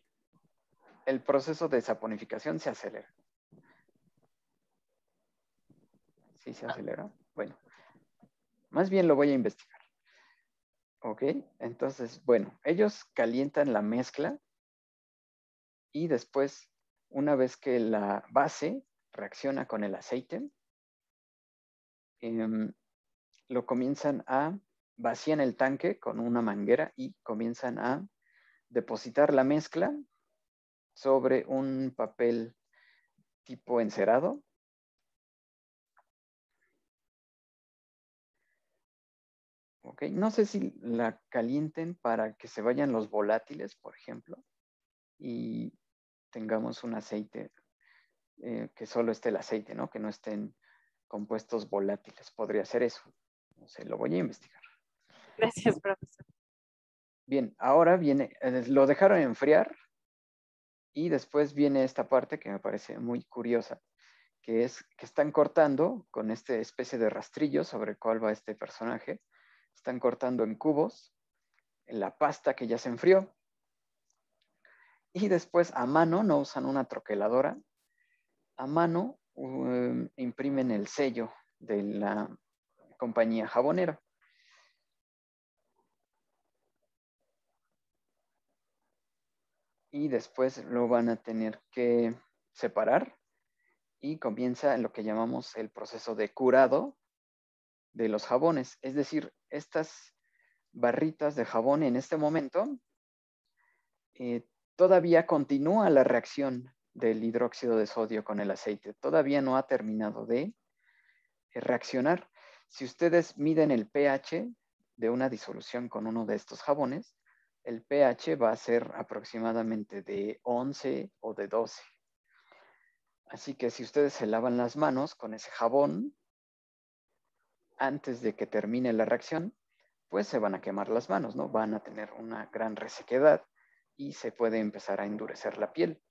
el proceso de saponificación, se acelera. ¿Sí se ah. acelera? Bueno, más bien lo voy a investigar. Ok, entonces, bueno, ellos calientan la mezcla y después, una vez que la base reacciona con el aceite, em, lo comienzan a vacían el tanque con una manguera y comienzan a depositar la mezcla sobre un papel tipo encerado No sé si la calienten para que se vayan los volátiles, por ejemplo, y tengamos un aceite eh, que solo esté el aceite, ¿no? Que no estén compuestos volátiles. Podría ser eso. No sé, lo voy a investigar. Gracias, profesor. Bien, ahora viene, eh, lo dejaron enfriar y después viene esta parte que me parece muy curiosa, que es que están cortando con esta especie de rastrillo sobre el cual va este personaje están cortando en cubos, la pasta que ya se enfrió. Y después a mano, no usan una troqueladora, a mano um, imprimen el sello de la compañía jabonera. Y después lo van a tener que separar y comienza lo que llamamos el proceso de curado de los jabones. Es decir, estas barritas de jabón en este momento, eh, todavía continúa la reacción del hidróxido de sodio con el aceite. Todavía no ha terminado de eh, reaccionar. Si ustedes miden el pH de una disolución con uno de estos jabones, el pH va a ser aproximadamente de 11 o de 12. Así que si ustedes se lavan las manos con ese jabón, antes de que termine la reacción, pues se van a quemar las manos, ¿no? Van a tener una gran resequedad y se puede empezar a endurecer la piel.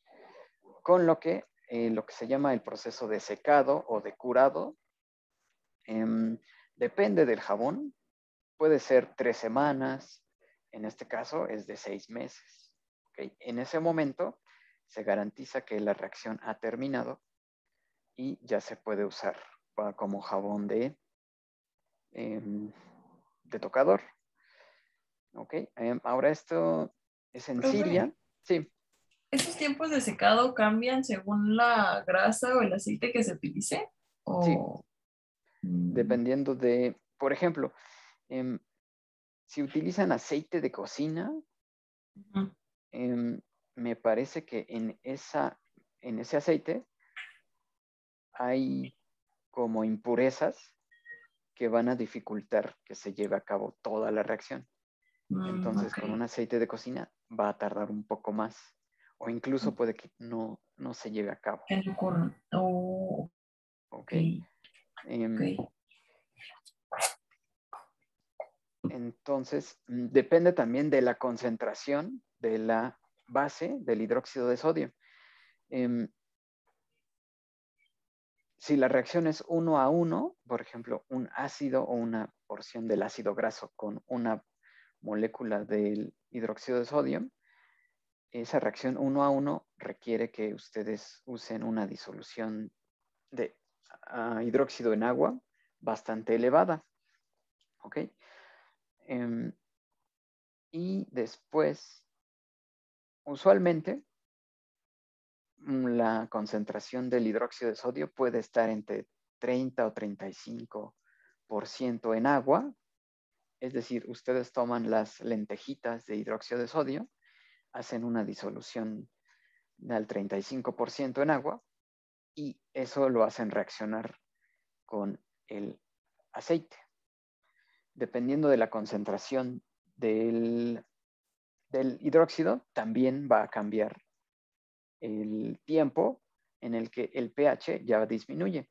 Con lo que eh, lo que se llama el proceso de secado o de curado em, depende del jabón, puede ser tres semanas, en este caso es de seis meses. En ese momento se garantiza que la reacción ha terminado y ya se puede usar como jabón de Em, de tocador. Ok, em, ahora esto es en Siria. Sí. ¿Esos tiempos de secado cambian según la grasa o el aceite que se utilice? Sí. Mm. Dependiendo de, por ejemplo, em, si utilizan aceite de cocina, me parece que en, esa, en ese aceite hay como impurezas que van a dificultar que se lleve a cabo toda la reacción. Mm, entonces, con un aceite de cocina va a tardar un poco más o incluso puede que no, se lleve a cabo. Oh, em, entonces, mm, depende también de la concentración de la base del hidróxido de sodio. Em, si la reacción es uno a uno, por ejemplo, un ácido o una porción del ácido graso con una molécula del hidróxido de sodio, esa reacción uno a uno requiere que ustedes usen una disolución de ah, hidróxido en agua bastante elevada. Em, y después, usualmente, Mm, la concentración del hidróxido de sodio puede estar entre 30 o 35% en agua. Es decir, ustedes toman las lentejitas de hidróxido de sodio, hacen una disolución del 35% en agua y eso lo hacen reaccionar con el aceite. Dependiendo de la concentración del, del hidróxido, también va a cambiar el tiempo en el que el pH ya disminuye.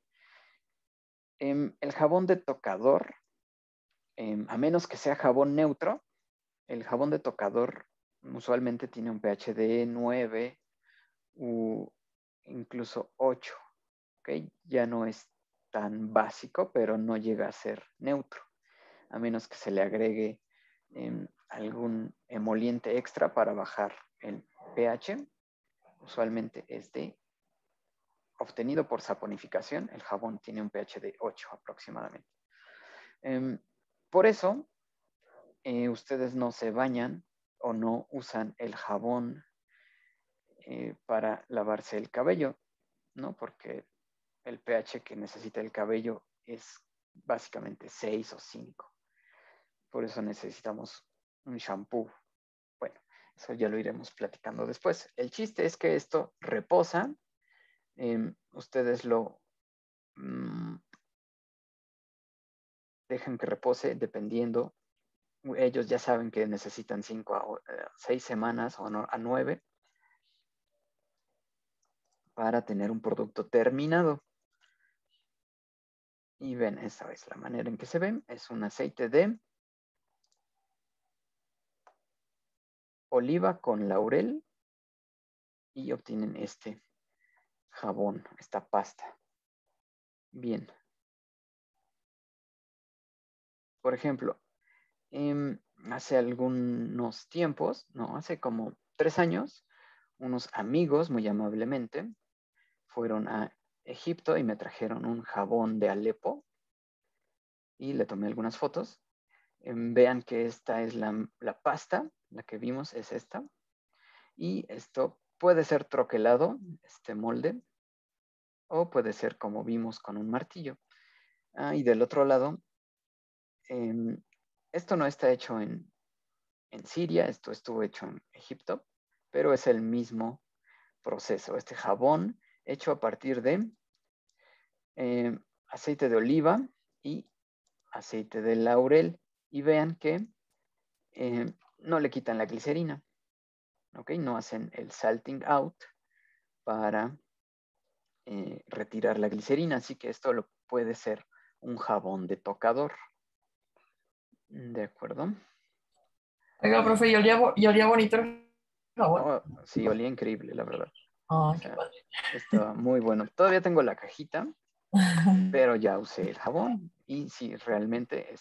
Em, el jabón de tocador, em, a menos que sea jabón neutro, el jabón de tocador usualmente tiene un pH de 9 u incluso 8. Ya no es tan básico, pero no llega a ser neutro, a menos que se le agregue em, algún emoliente extra para bajar el pH usualmente es de obtenido por saponificación, el jabón tiene un pH de 8 aproximadamente. Em, por eso, eh, ustedes no se bañan o no usan el jabón eh, para lavarse el cabello, ¿no? Porque el pH que necesita el cabello es básicamente 6 o 5. Por eso necesitamos un shampoo eso ya lo iremos platicando después. El chiste es que esto reposa. Em, ustedes lo mm, dejan que repose dependiendo. Ellos ya saben que necesitan cinco a eh, seis semanas o a nueve para tener un producto terminado. Y ven, esa es la manera en que se ven. Es un aceite de oliva con laurel y obtienen este jabón, esta pasta. Bien. Por ejemplo, em, hace algunos tiempos, no, hace como tres años, unos amigos, muy amablemente, fueron a Egipto y me trajeron un jabón de Alepo y le tomé algunas fotos Em, vean que esta es la, pasta, la que vimos es esta. Y esto puede ser troquelado, este molde, o puede ser como vimos con un martillo. Ah, y del otro lado, em, esto no está hecho en, en, Siria, esto estuvo hecho en Egipto, pero es el mismo proceso. Este jabón hecho a partir de em, aceite de oliva y aceite de laurel y vean que eh, no le quitan la glicerina, ¿ok? No hacen el salting out para eh, retirar la glicerina, así que esto lo puede ser un jabón de tocador, ¿de acuerdo? Oiga, profe, ¿y olía, bonito el jabón. Oh, sí, olía increíble, la verdad. Oh, qué Estaba muy bueno. Todavía tengo la cajita, pero ya usé el jabón y sí, realmente es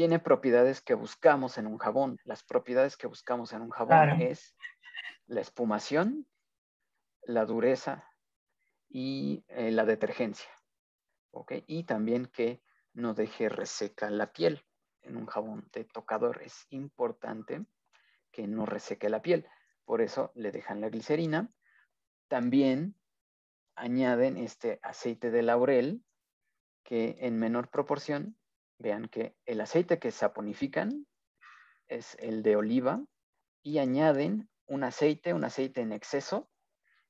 tiene propiedades que buscamos en un jabón. Las propiedades que buscamos en un jabón es la espumación, la dureza y eh, la detergencia. ¿okay? Y también que no deje reseca la piel. En un jabón de tocador es importante que no reseque la piel. Por eso le dejan la glicerina. También añaden este aceite de laurel que en menor proporción Vean que el aceite que saponifican es el de oliva y añaden un aceite, un aceite en exceso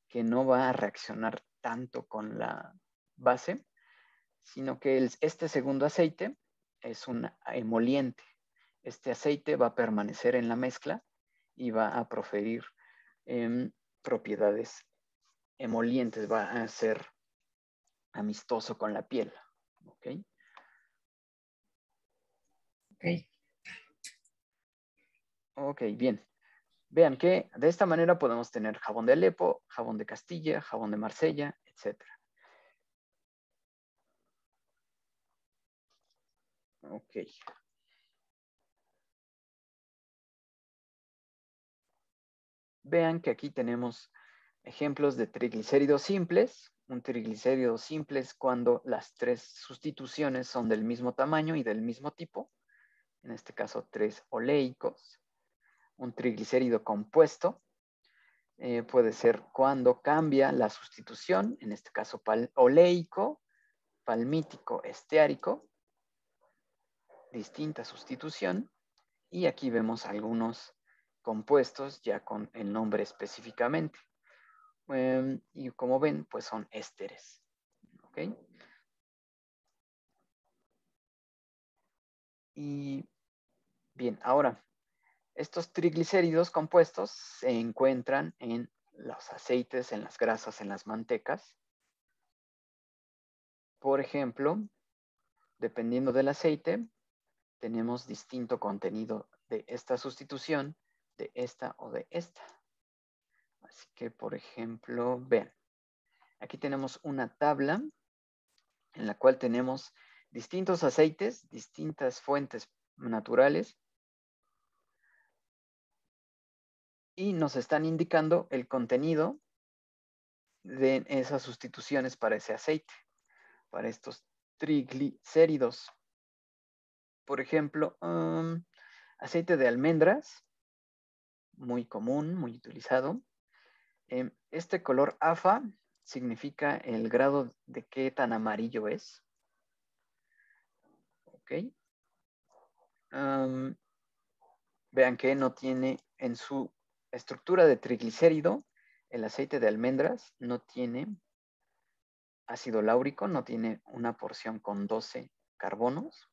que no va a reaccionar tanto con la base, sino que este segundo aceite es un emoliente. Este aceite va a permanecer en la mezcla y va a proferir em, propiedades emolientes, va a ser amistoso con la piel. ¿okay? Ok. Ok, bien. Vean que de esta manera podemos tener jabón de Alepo, jabón de Castilla, jabón de Marsella, etc. Ok. Vean que aquí tenemos ejemplos de triglicéridos simples. Un triglicérido simple es cuando las tres sustituciones son del mismo tamaño y del mismo tipo en este caso tres oleicos, un triglicérido compuesto, eh, puede ser cuando cambia la sustitución, en este caso oleico, palmítico, esteárico, distinta sustitución, y aquí vemos algunos compuestos ya con el nombre específicamente. Em, y como ven, pues son ésteres. ¿ok?, Y bien, ahora, estos triglicéridos compuestos se encuentran en los aceites, en las grasas, en las mantecas. Por ejemplo, dependiendo del aceite, tenemos distinto contenido de esta sustitución, de esta o de esta. Así que, por ejemplo, ven aquí tenemos una tabla en la cual tenemos distintos aceites, distintas fuentes naturales, y nos están indicando el contenido de esas sustituciones para ese aceite, para estos triglicéridos. Por ejemplo, um, aceite de almendras, muy común, muy utilizado. Em, este color AFA significa el grado de qué tan amarillo es vean que no tiene en su estructura de triglicérido, el aceite de almendras no tiene ácido láurico, no tiene una porción con 12 carbonos,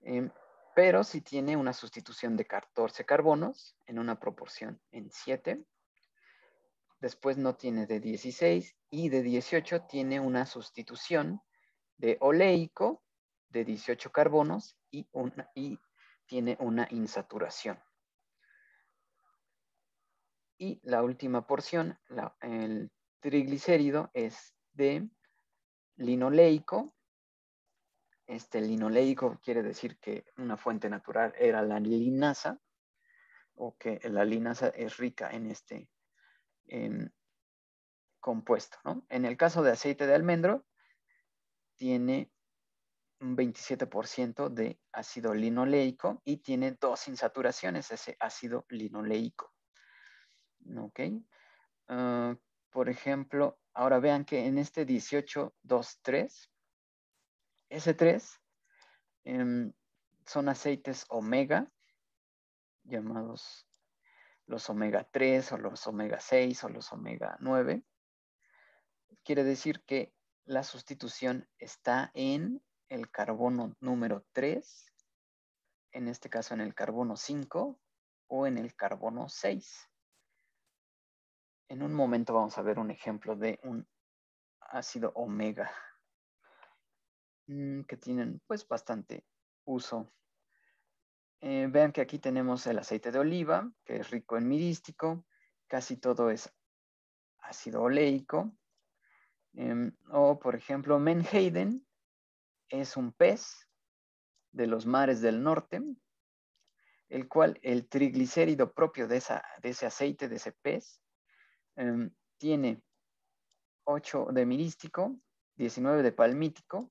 em, pero sí tiene una sustitución de 14 carbonos en una proporción en 7. Después no tiene de 16 y de 18 tiene una sustitución de oleico de 18 carbonos y, tiene una insaturación. Y la última porción, el triglicérido es de linoleico. Este linoleico quiere decir que una fuente natural era la linaza o que la linaza es rica en este compuesto. En el caso de aceite de almendro, tiene un 27% de ácido linoleico y tiene dos insaturaciones ese ácido linoleico. ¿Ok? Ah, por ejemplo, ahora vean que en este 18.2.3, ese 3 em, son aceites omega, llamados los omega 3 o los omega 6 o los omega 9. Quiere decir que la sustitución está en el carbono número 3, en este caso en el carbono 5 o en el carbono 6. En un momento vamos a ver un ejemplo de un ácido omega mm, que tienen pues bastante uso. Eh, vean que aquí tenemos el aceite de oliva, que es rico en mirístico, casi todo es ácido oleico, em, o por ejemplo Menheiden es un pez de los mares del norte, el cual el triglicérido propio de, ese aceite, de ese pez, em, tiene 8 de mirístico, 19 de palmítico,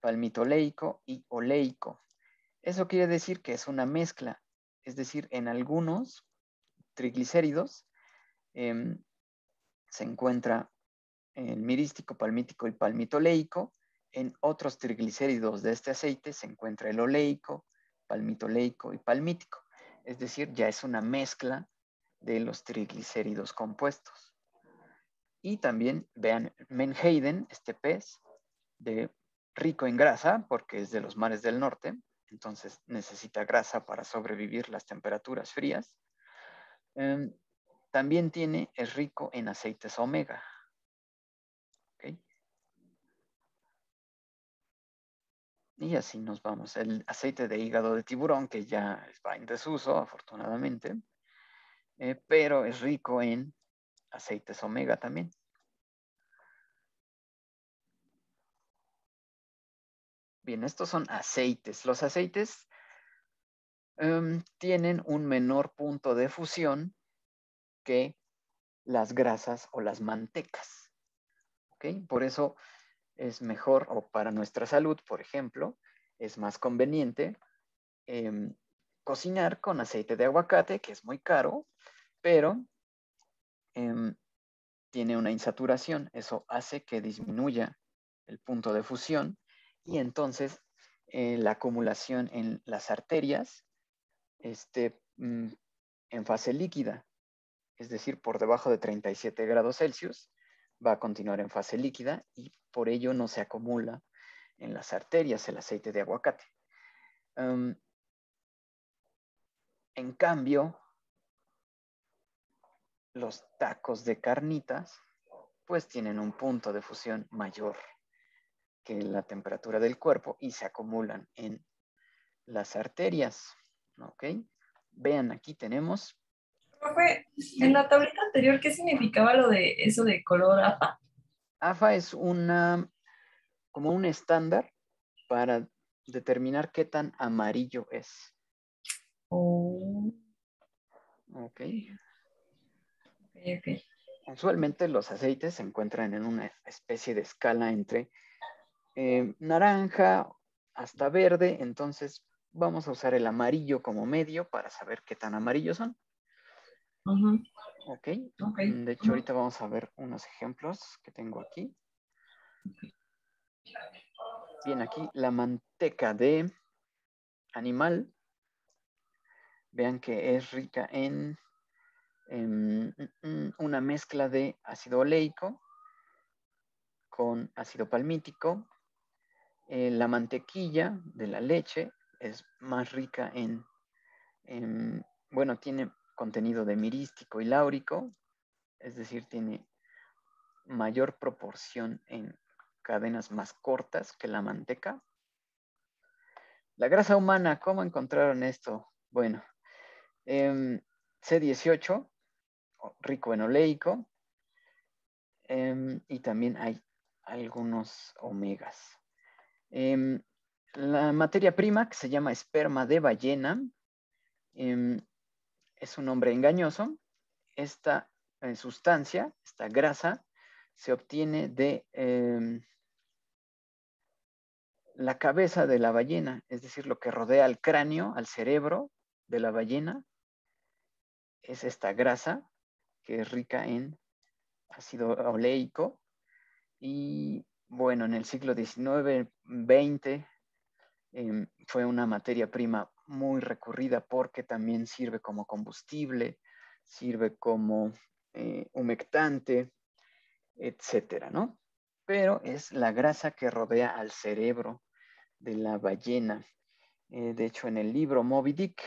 palmitoleico y oleico. Eso quiere decir que es una mezcla, es decir, en algunos triglicéridos em, se encuentra el mirístico, palmítico y palmitoleico, en otros triglicéridos de este aceite se encuentra el oleico, palmitoleico y palmítico. Es decir, ya es una mezcla de los triglicéridos compuestos. Y también vean Menhaden, este pez, de rico en grasa, porque es de los mares del norte, entonces necesita grasa para sobrevivir las temperaturas frías. Em, también tiene, es rico en aceites omega, Y así nos vamos. El aceite de hígado de tiburón, que ya está en desuso, afortunadamente, eh, pero es rico en aceites omega también. Bien, estos son aceites. Los aceites em, tienen un menor punto de fusión que las grasas o las mantecas. ¿Ok? Por eso es mejor o para nuestra salud, por ejemplo, es más conveniente em, cocinar con aceite de aguacate, que es muy caro, pero em, tiene una insaturación. Eso hace que disminuya el punto de fusión y entonces eh, la acumulación en las arterias esté mm, en fase líquida, es decir, por debajo de 37 grados Celsius, va a continuar en fase líquida y por ello no se acumula en las arterias el aceite de aguacate. Em, en cambio, los tacos de carnitas pues tienen un punto de fusión mayor que la temperatura del cuerpo y se acumulan en las arterias. ¿ok? Vean, aquí tenemos en la tablita anterior, ¿qué significaba lo de eso de color AFA? AFA es una, como un estándar para determinar qué tan amarillo es. Oh. Ok. Okay, Usualmente los aceites se encuentran en una especie de escala entre eh, naranja hasta verde, entonces vamos a usar el amarillo como medio para saber qué tan amarillos son ok. De hecho, ahorita vamos a ver unos ejemplos que tengo aquí. Bien, aquí la manteca de animal. Vean que es rica en, mm, mm, una mezcla de ácido oleico con ácido palmítico. Eh, la mantequilla de la leche es más rica en bueno, tiene contenido de mirístico y láurico, es decir, tiene mayor proporción en cadenas más cortas que la manteca. La grasa humana, ¿cómo encontraron esto? Bueno, em, C18, rico en oleico, em, y también hay algunos omegas. Em, la materia prima, que se llama esperma de ballena, es un hombre engañoso. Esta eh, sustancia, esta grasa, se obtiene de em, la cabeza de la ballena, es decir, lo que rodea al cráneo, al cerebro de la ballena, es esta grasa que es rica en ácido oleico. Y bueno, en el siglo XIX, XX em, fue una materia prima muy recurrida porque también sirve como combustible, sirve como eh, humectante, etcétera, ¿no? Pero es la grasa que rodea al cerebro de la ballena. Eh, de hecho, en el libro Moby Dick,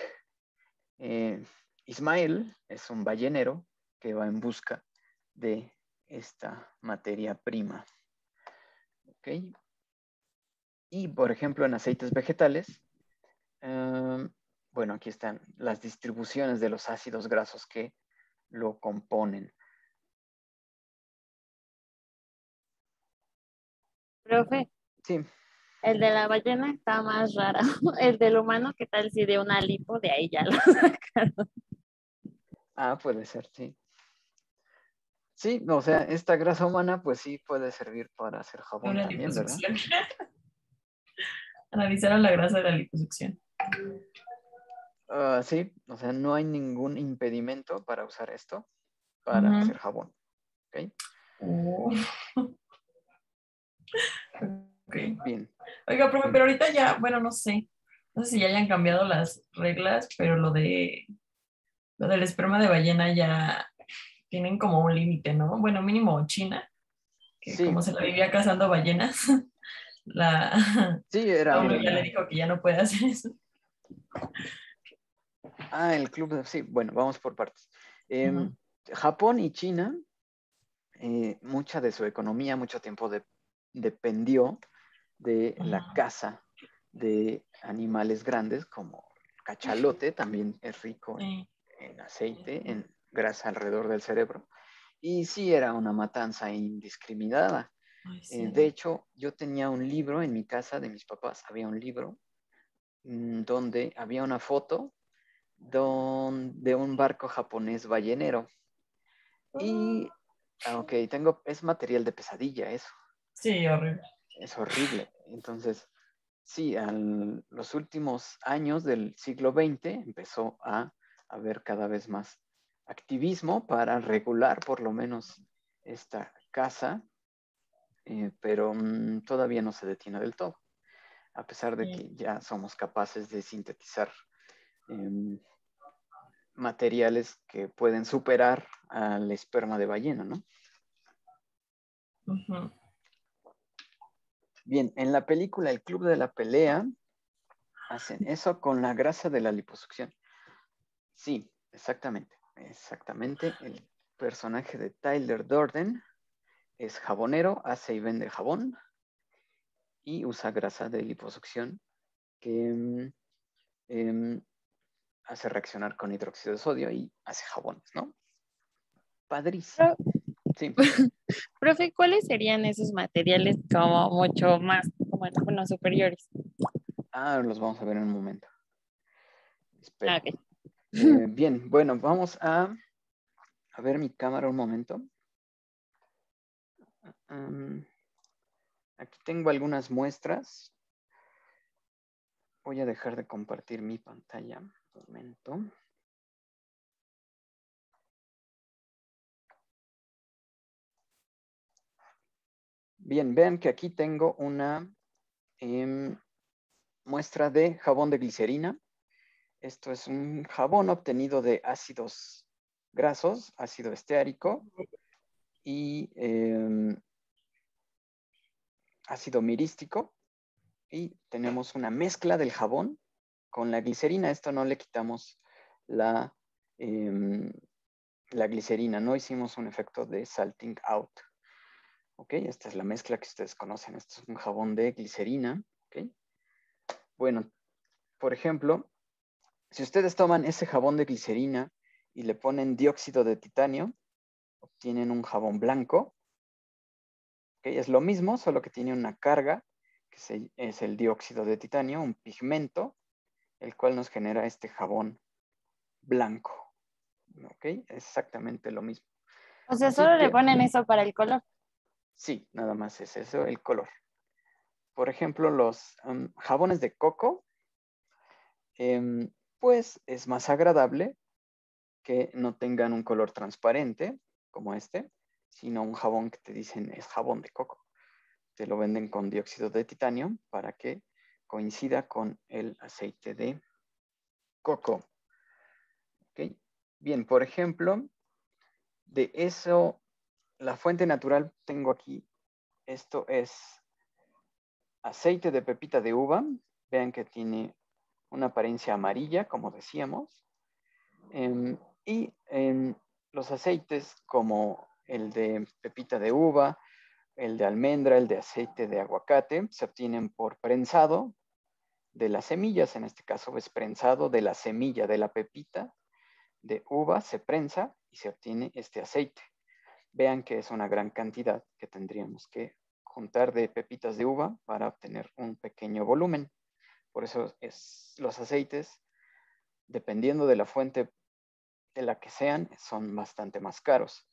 eh, Ismael es un ballenero que va en busca de esta materia prima. Y, por ejemplo, en aceites vegetales, Em, bueno, aquí están las distribuciones de los ácidos grasos que lo componen. Profe. Sí. El de la ballena está más raro. El del humano, ¿qué tal si de una lipo de ahí ya lo sacaron? Ah, puede ser, sí. Sí, o sea, esta grasa humana, pues sí puede servir para hacer jabón también, ¿verdad? Analizaron la grasa de la liposucción. Ah, sí, o sea, no hay ningún impedimento para usar esto para hacer jabón. ¿Ok? Bien. Oiga, profe, pero ahorita ya, bueno, no sé. No sé si ya hayan cambiado las reglas, pero lo de lo del esperma de ballena ya tienen como un límite, ¿no? Bueno, mínimo China, que como se la vivía cazando ballenas, la sí, era, ya le dijo que ya no puede hacer eso. Ah, el club, sí, bueno, vamos por partes. Em, Japón y China, eh, mucha de su economía, mucho tiempo dependió de la caza de animales grandes como cachalote, también es rico en, aceite, en grasa alrededor del cerebro. Y sí era una matanza indiscriminada. Eh, de hecho, yo tenía un libro en mi casa de mis papás, había un libro Mm, donde había una foto de un barco japonés ballenero. Y, ah. ok, tengo, es material de pesadilla eso. Sí, horrible. Es horrible. Entonces, sí, en los últimos años del siglo XX empezó a haber cada vez más activismo para regular por lo menos esta casa, eh, pero mm, todavía no se detiene del todo a pesar de que ya somos capaces de sintetizar em, materiales que pueden superar al esperma de ballena, ¿no? Bien, en la película El Club de la Pelea hacen eso con la grasa de la liposucción. Sí, exactamente, exactamente. El personaje de Tyler Durden es jabonero, hace y vende jabón y usa grasa de liposucción que mm, em, hace reaccionar con hidróxido de sodio y hace jabones, ¿no? Padrísimo. Sí. Profe, ¿cuáles serían esos materiales como mucho más, como los superiores? Ah, los vamos a ver en un momento. Ah, eh, bien, bueno, vamos a, ver mi cámara un momento. Mm, Aquí tengo algunas muestras. Voy a dejar de compartir mi pantalla. Un momento. Bien, vean que aquí tengo una em, muestra de jabón de glicerina. Esto es un jabón obtenido de ácidos grasos, ácido esteárico y em, ácido mirístico y tenemos una mezcla del jabón con la glicerina. Esto no le quitamos la, em, la glicerina, no hicimos un efecto de salting out. ¿Ok? Esta es la mezcla que ustedes conocen. Esto es un jabón de glicerina. Bueno, por ejemplo, si ustedes toman ese jabón de glicerina y le ponen dióxido de titanio, obtienen un jabón blanco es lo mismo, solo que tiene una carga, que es el dióxido de titanio, un pigmento, el cual nos genera este jabón blanco. ¿Ok? Exactamente lo mismo. O sea, solo le ponen eso para el color. Sí, nada más es eso, el color. Por ejemplo, los um, jabones de coco, em, pues es más agradable que no tengan un color transparente como este, sino un jabón que te dicen es jabón de coco. Te lo venden con dióxido de titanio para que coincida con el aceite de coco. Bien, por ejemplo, de eso, la fuente natural tengo aquí, esto es aceite de pepita de uva. Vean que tiene una apariencia amarilla, como decíamos. Em, y em, los aceites como el de pepita de uva, el de almendra, el de aceite de aguacate, se obtienen por prensado de las semillas, en este caso es prensado de la semilla de la pepita de uva, se prensa y se obtiene este aceite. Vean que es una gran cantidad que tendríamos que juntar de pepitas de uva para obtener un pequeño volumen. Por eso es, los aceites, dependiendo de la fuente de la que sean, son bastante más caros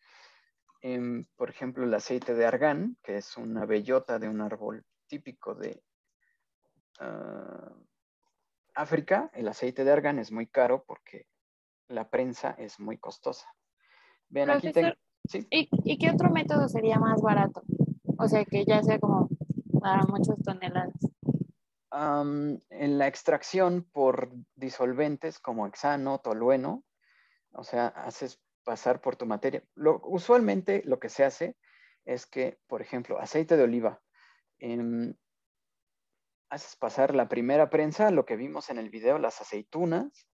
por ejemplo, el aceite de argán, que es una bellota de un árbol típico de ah, África, el aceite de argán es muy caro porque la prensa es muy costosa. aquí ¿Y, qué otro método sería más barato? O sea, que ya sea como para muchas toneladas. en la extracción por disolventes como hexano, tolueno, o sea, haces pasar por tu materia. usualmente lo que se hace es que, por ejemplo, aceite de oliva. Em, haces pasar la primera prensa, lo que vimos en el video, las aceitunas,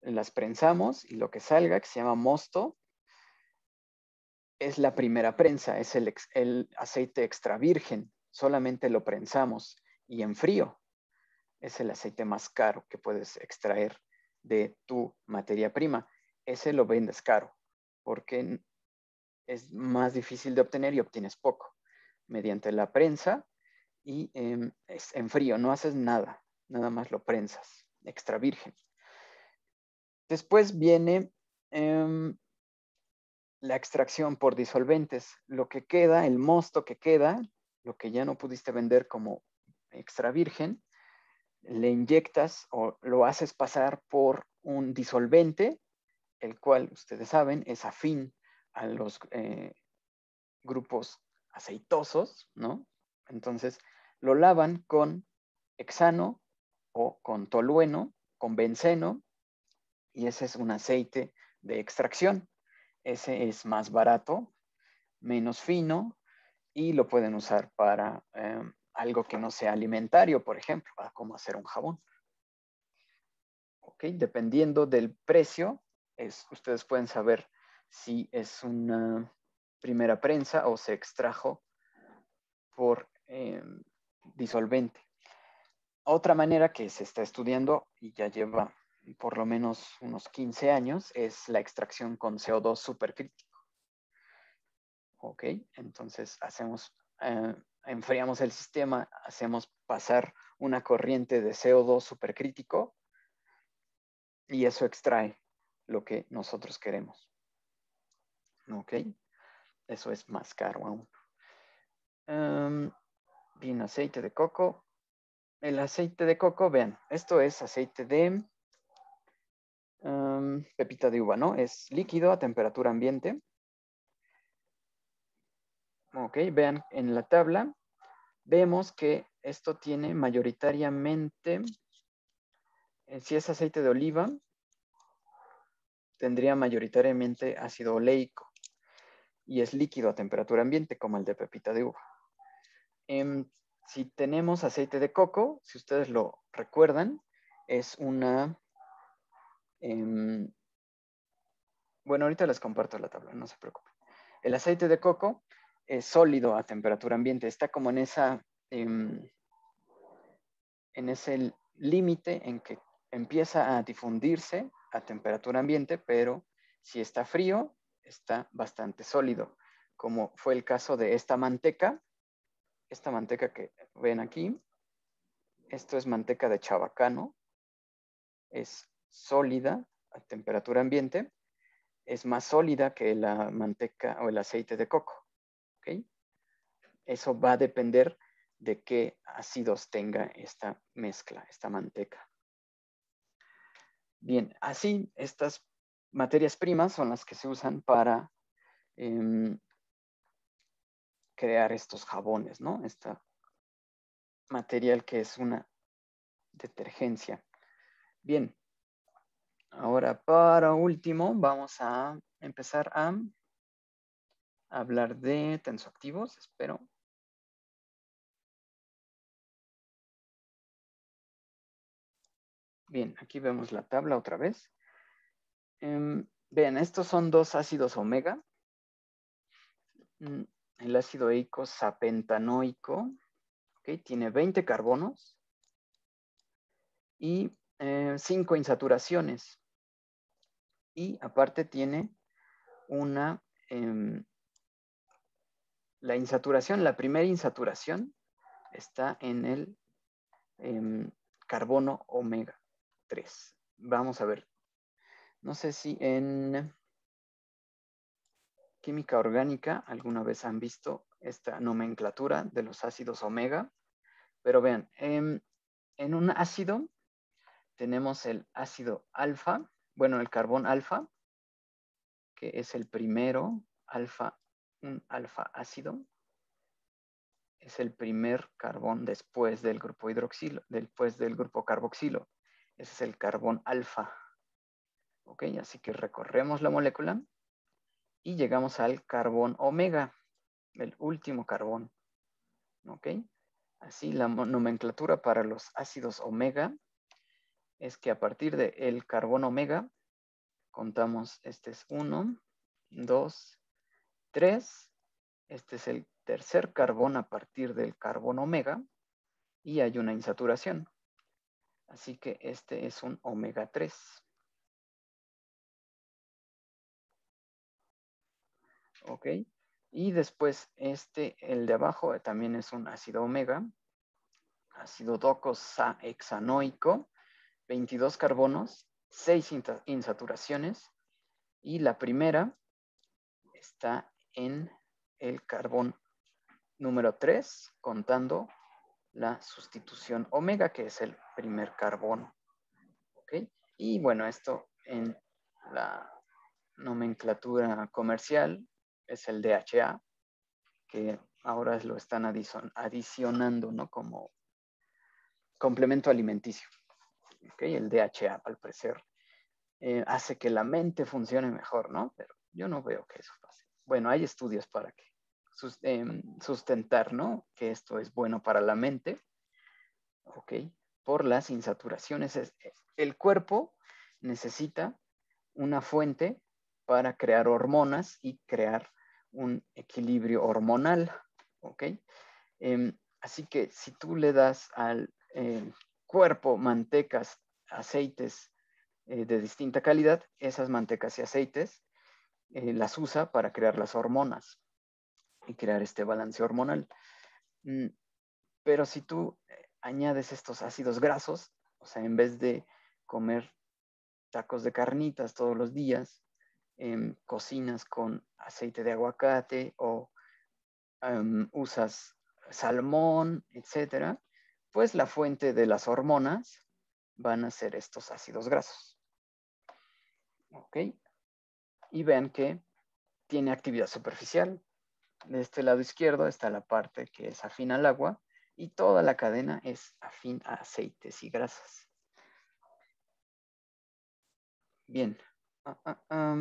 las prensamos y lo que salga, que se llama mosto, es la primera prensa, es el, el aceite extra virgen, solamente lo prensamos y en frío. Es el aceite más caro que puedes extraer de tu materia prima. Ese lo vendes caro porque es más difícil de obtener y obtienes poco mediante la prensa y em, es en frío, no haces nada, nada más lo prensas, extra virgen. Después viene em, la extracción por disolventes, lo que queda, el mosto que queda, lo que ya no pudiste vender como extra virgen, le inyectas o lo haces pasar por un disolvente el cual ustedes saben es afín a los eh, grupos aceitosos, ¿no? Entonces lo lavan con hexano o con tolueno, con benceno, y ese es un aceite de extracción. Ese es más barato, menos fino, y lo pueden usar para em, algo que no sea alimentario, por ejemplo, para cómo hacer un jabón. ¿Ok? Dependiendo del precio, ustedes pueden saber si es una primera prensa o se extrajo por eh, disolvente. Otra manera que se está estudiando y ya lleva por lo menos unos 15 años es la extracción con CO2 supercrítico. Ok, entonces hacemos, eh, enfriamos el sistema, hacemos pasar una corriente de CO2 supercrítico y eso extrae lo que nosotros queremos. ¿Ok? Eso es más caro aún. bien, em, aceite de coco. El aceite de coco, vean, esto es aceite de em, pepita de uva, ¿no? Es líquido a temperatura ambiente. Ok, vean en la tabla, vemos que esto tiene mayoritariamente, eh, si es aceite de oliva, tendría mayoritariamente ácido oleico y es líquido a temperatura ambiente, como el de pepita de uva. Em, si tenemos aceite de coco, si ustedes lo recuerdan, es una... Em, bueno, ahorita les comparto la tabla, no se preocupen. El aceite de coco es sólido a temperatura ambiente, está como en esa... Em, en ese límite en que empieza a difundirse a temperatura ambiente, pero si está frío, está bastante sólido, como fue el caso de esta manteca, esta manteca que ven aquí, esto es manteca de chabacano, es sólida a temperatura ambiente, es más sólida que la manteca o el aceite de coco. Eso va a depender de qué ácidos tenga esta mezcla, esta manteca. Bien, así estas materias primas son las que se usan para em, crear estos jabones, ¿no? Este material que es una detergencia. Bien, ahora para último vamos a empezar a hablar de tensoactivos, espero. Bien, aquí vemos la tabla otra vez. Em, vean, estos son dos ácidos omega. Mm, el ácido eico sapentanoico tiene 20 carbonos y 5 eh, insaturaciones. Y aparte tiene una, em, la insaturación, la primera insaturación está en el em, carbono omega. 3. Vamos a ver. No sé si en química orgánica alguna vez han visto esta nomenclatura de los ácidos omega, pero vean, en, em, en un ácido tenemos el ácido alfa, bueno, el carbón alfa, que es el primero, alfa, un alfa ácido, es el primer carbón después del grupo hidroxilo, después del grupo carboxilo. Ese es el carbón alfa. ¿Ok? Así que recorremos la molécula y llegamos al carbón omega, el último carbón. ¿Ok? Así la nomenclatura para los ácidos omega es que a partir del carbón omega contamos, este es 1, 2, 3, este es el tercer carbón a partir del carbón omega y hay una insaturación. Así que este es un omega 3. ¿Ok? Y después este, el de abajo, eh, también es un ácido omega, ácido doco-sa-hexanoico. 22 carbonos, 6 insaturaciones, y la primera está en el carbón número 3, contando la sustitución omega, que es el primer carbono. Y bueno, esto en la nomenclatura comercial es el DHA, que ahora lo están adicionando ¿no? como complemento alimenticio. ¿Okay? El DHA, al parecer, eh, hace que la mente funcione mejor, ¿no? Pero yo no veo que eso pase. Bueno, hay estudios para que Em, sustentar, ¿no? Que esto es bueno para la mente, ¿ok? Por las insaturaciones. El cuerpo necesita una fuente para crear hormonas y crear un equilibrio hormonal, ¿ok? Em, así que si tú le das al em, cuerpo mantecas, aceites eh, de distinta calidad, esas mantecas y aceites eh, las usa para crear las hormonas y crear este balance hormonal. Mm, pero si tú eh, añades estos ácidos grasos, o sea, en vez de comer tacos de carnitas todos los días, em, cocinas con aceite de aguacate o em, usas salmón, etcétera, pues la fuente de las hormonas van a ser estos ácidos grasos. ¿Ok? Y vean que tiene actividad superficial, de este lado izquierdo está la parte que es afín al agua y toda la cadena es afín a aceites y grasas. Bien, ah, ah,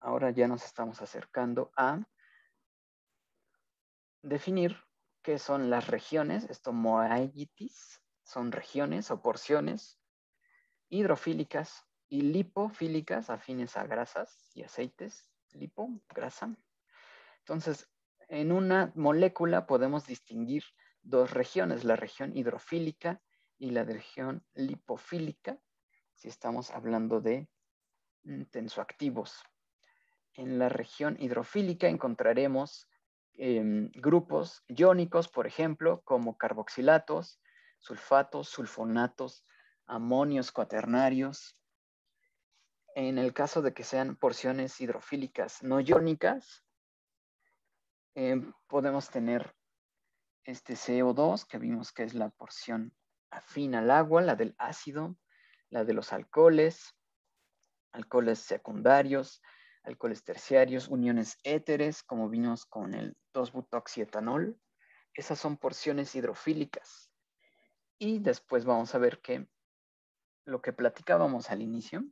ahora ya nos estamos acercando a definir qué son las regiones, esto son regiones o porciones hidrofílicas y lipofílicas afines a grasas y aceites, lipo, grasa, entonces, en una molécula podemos distinguir dos regiones, la región hidrofílica y la región lipofílica, si estamos hablando de mm, tensoactivos. En la región hidrofílica encontraremos em, grupos iónicos, por ejemplo, como carboxilatos, sulfatos, sulfonatos, amonios cuaternarios. En el caso de que sean porciones hidrofílicas no iónicas, eh, podemos tener este CO2 que vimos que es la porción afín al agua, la del ácido, la de los alcoholes, alcoholes secundarios, alcoholes terciarios, uniones éteres, como vimos con el 2-butoxietanol. Esas son porciones hidrofílicas. Y después vamos a ver que lo que platicábamos al inicio,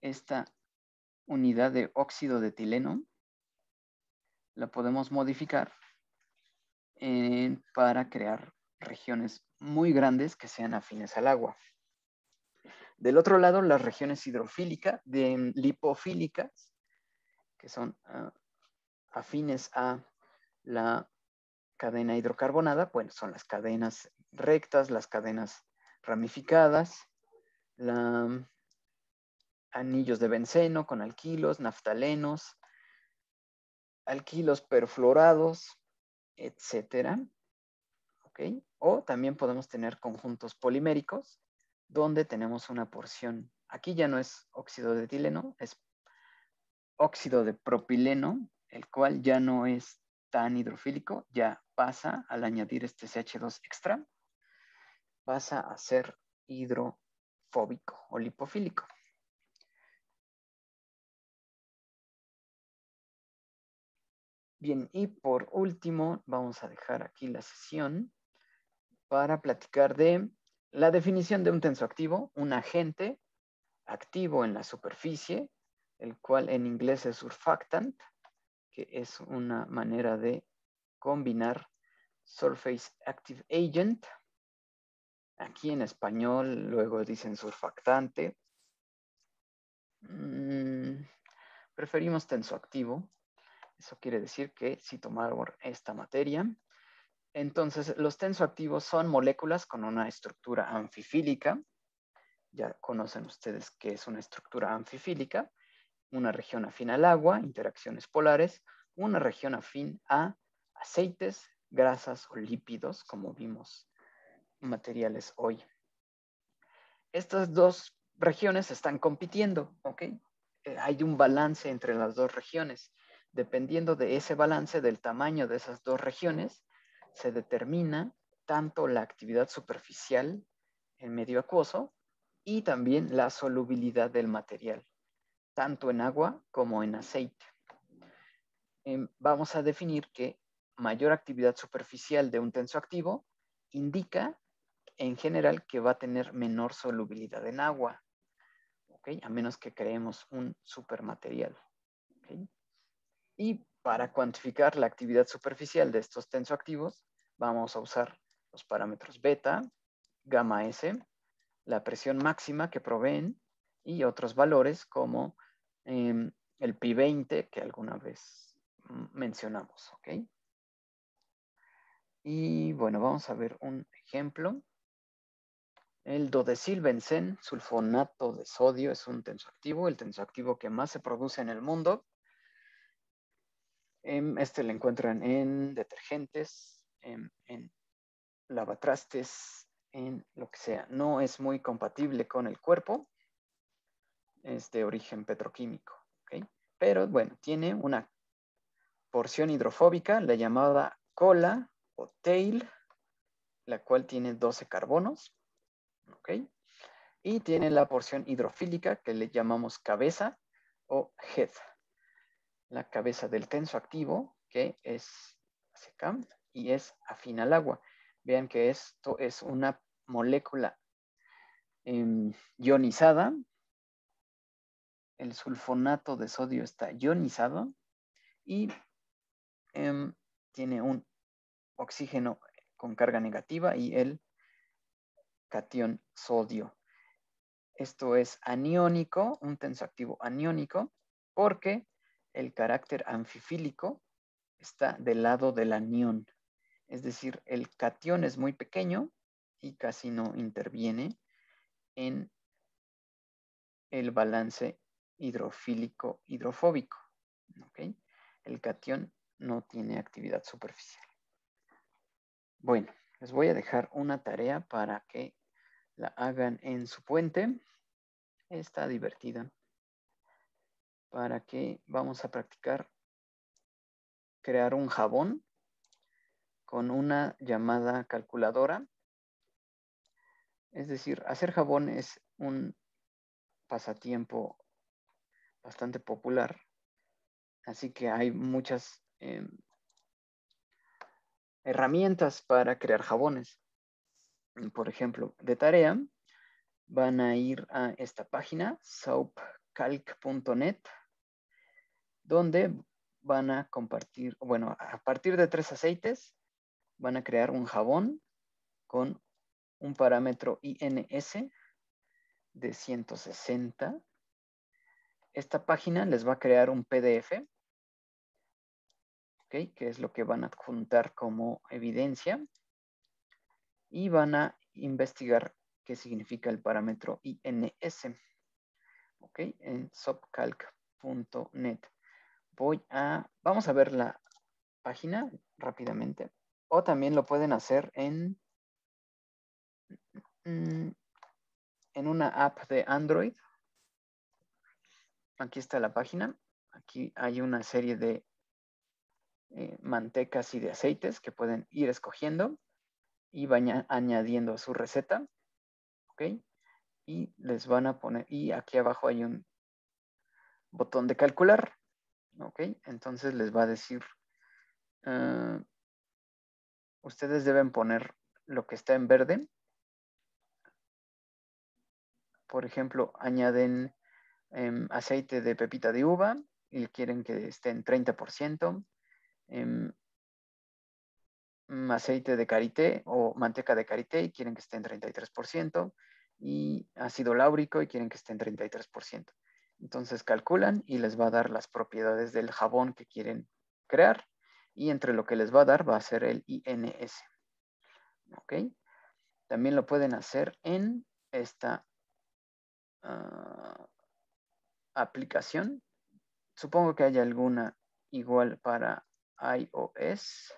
esta unidad de óxido de etileno la podemos modificar eh, para crear regiones muy grandes que sean afines al agua. Del otro lado, las regiones hidrofílicas, de, lipofílicas, que son ah, afines a la cadena hidrocarbonada, bueno, son las cadenas rectas, las cadenas ramificadas, anillos de benceno con alquilos, naftalenos, alquilos perfluorados, etcétera. ¿Okay? O también podemos tener conjuntos poliméricos donde tenemos una porción. Aquí ya no es óxido de etileno, es óxido de propileno, el cual ya no es tan hidrofílico, ya pasa al añadir este CH2 extra, pasa a ser hidrofóbico o lipofílico. Bien, y por último, vamos a dejar aquí la sesión para platicar de la definición de un tenso un agente activo en la superficie, el cual en inglés es surfactant, que es una manera de combinar surface active agent. Aquí en español luego dicen surfactante. Mm, preferimos tenso eso quiere decir que si tomamos esta materia, entonces los tensoactivos son moléculas con una estructura anfifílica. Ya conocen ustedes qué es una estructura anfifílica. Una región afín al agua, interacciones polares. Una región afín a aceites, grasas o lípidos, como vimos materiales hoy. Estas dos regiones están compitiendo, ¿ok? Eh, hay un balance entre las dos regiones. Dependiendo de ese balance del tamaño de esas dos regiones, se determina tanto la actividad superficial en medio acuoso y también la solubilidad del material, tanto en agua como en aceite. Em, vamos a definir que mayor actividad superficial de un activo indica en general que va a tener menor solubilidad en agua, a menos que creemos un supermaterial. Y para cuantificar la actividad superficial de estos tensoactivos, vamos a usar los parámetros beta, gamma S, la presión máxima que proveen y otros valores como em, el Pi20 que alguna vez mencionamos. Y bueno, vamos a ver un ejemplo. El dodecilbenzen, sulfonato de sodio, es un tensoactivo, el tensoactivo que más se produce en el mundo. Em, este lo encuentran en detergentes, em, en, lavatrastes, en lo que sea. No es muy compatible con el cuerpo. Es de origen petroquímico. Pero bueno, tiene una porción hidrofóbica, la llamada cola o tail, la cual tiene 12 carbonos. Y tiene la porción hidrofílica que le llamamos cabeza o head la cabeza del tenso activo, que es y es afina al agua. Vean que esto es una molécula em, ionizada. El sulfonato de sodio está ionizado y em, tiene un oxígeno con carga negativa y el cation sodio. Esto es aniónico, un tensoactivo aniónico, porque el carácter anfifílico está del lado del anión. Es decir, el catión es muy pequeño y casi no interviene en el balance hidrofílico hidrofóbico. El catión no tiene actividad superficial. Bueno, les voy a dejar una tarea para que la hagan en su puente. Está divertida para que vamos a practicar crear un jabón con una llamada calculadora. Es decir, hacer jabón es un pasatiempo bastante popular. Así que hay muchas em, herramientas para crear jabones. Por ejemplo, de tarea, van a ir a esta página, soapcalc.net donde van a compartir, bueno, a partir de tres aceites, van a crear un jabón con un parámetro INS de 160. Esta página les va a crear un PDF, ¿okay? que es lo que van a adjuntar como evidencia, y van a investigar qué significa el parámetro INS, okay en subcalc.net voy a, vamos a ver la página rápidamente. O también lo pueden hacer en, mm, en una app de Android. Aquí está la página. Aquí hay una serie de eh, mantecas y de aceites que pueden ir escogiendo y van añadiendo su receta. ¿Ok? Y les van a poner, y aquí abajo hay un botón de calcular. ¿Ok? Entonces les va a decir, ah, ustedes deben poner lo que está en verde. Por ejemplo, añaden em, aceite de pepita de uva y quieren que esté en 30%. Em, mm, aceite de karité o manteca de karité y quieren que esté en 33%, y ácido láurico y quieren que esté en 33%. Entonces calculan y les va a dar las propiedades del jabón que quieren crear y entre lo que les va a dar va a ser el INS. ¿Ok? También lo pueden hacer en esta ah, aplicación. Supongo que hay alguna igual para iOS,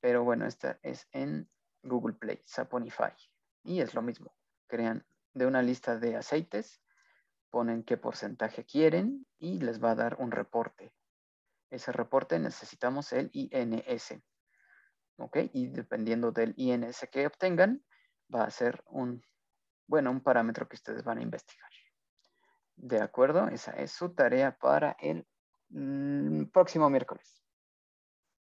pero bueno, esta es en Google Play, Saponify. Y es lo mismo, crean de una lista de aceites ponen qué porcentaje quieren y les va a dar un reporte. Ese reporte necesitamos el INS. ¿Ok? Y dependiendo del INS que obtengan, va a ser un, bueno, un parámetro que ustedes van a investigar. ¿De acuerdo? Esa es su tarea para el mm, próximo miércoles.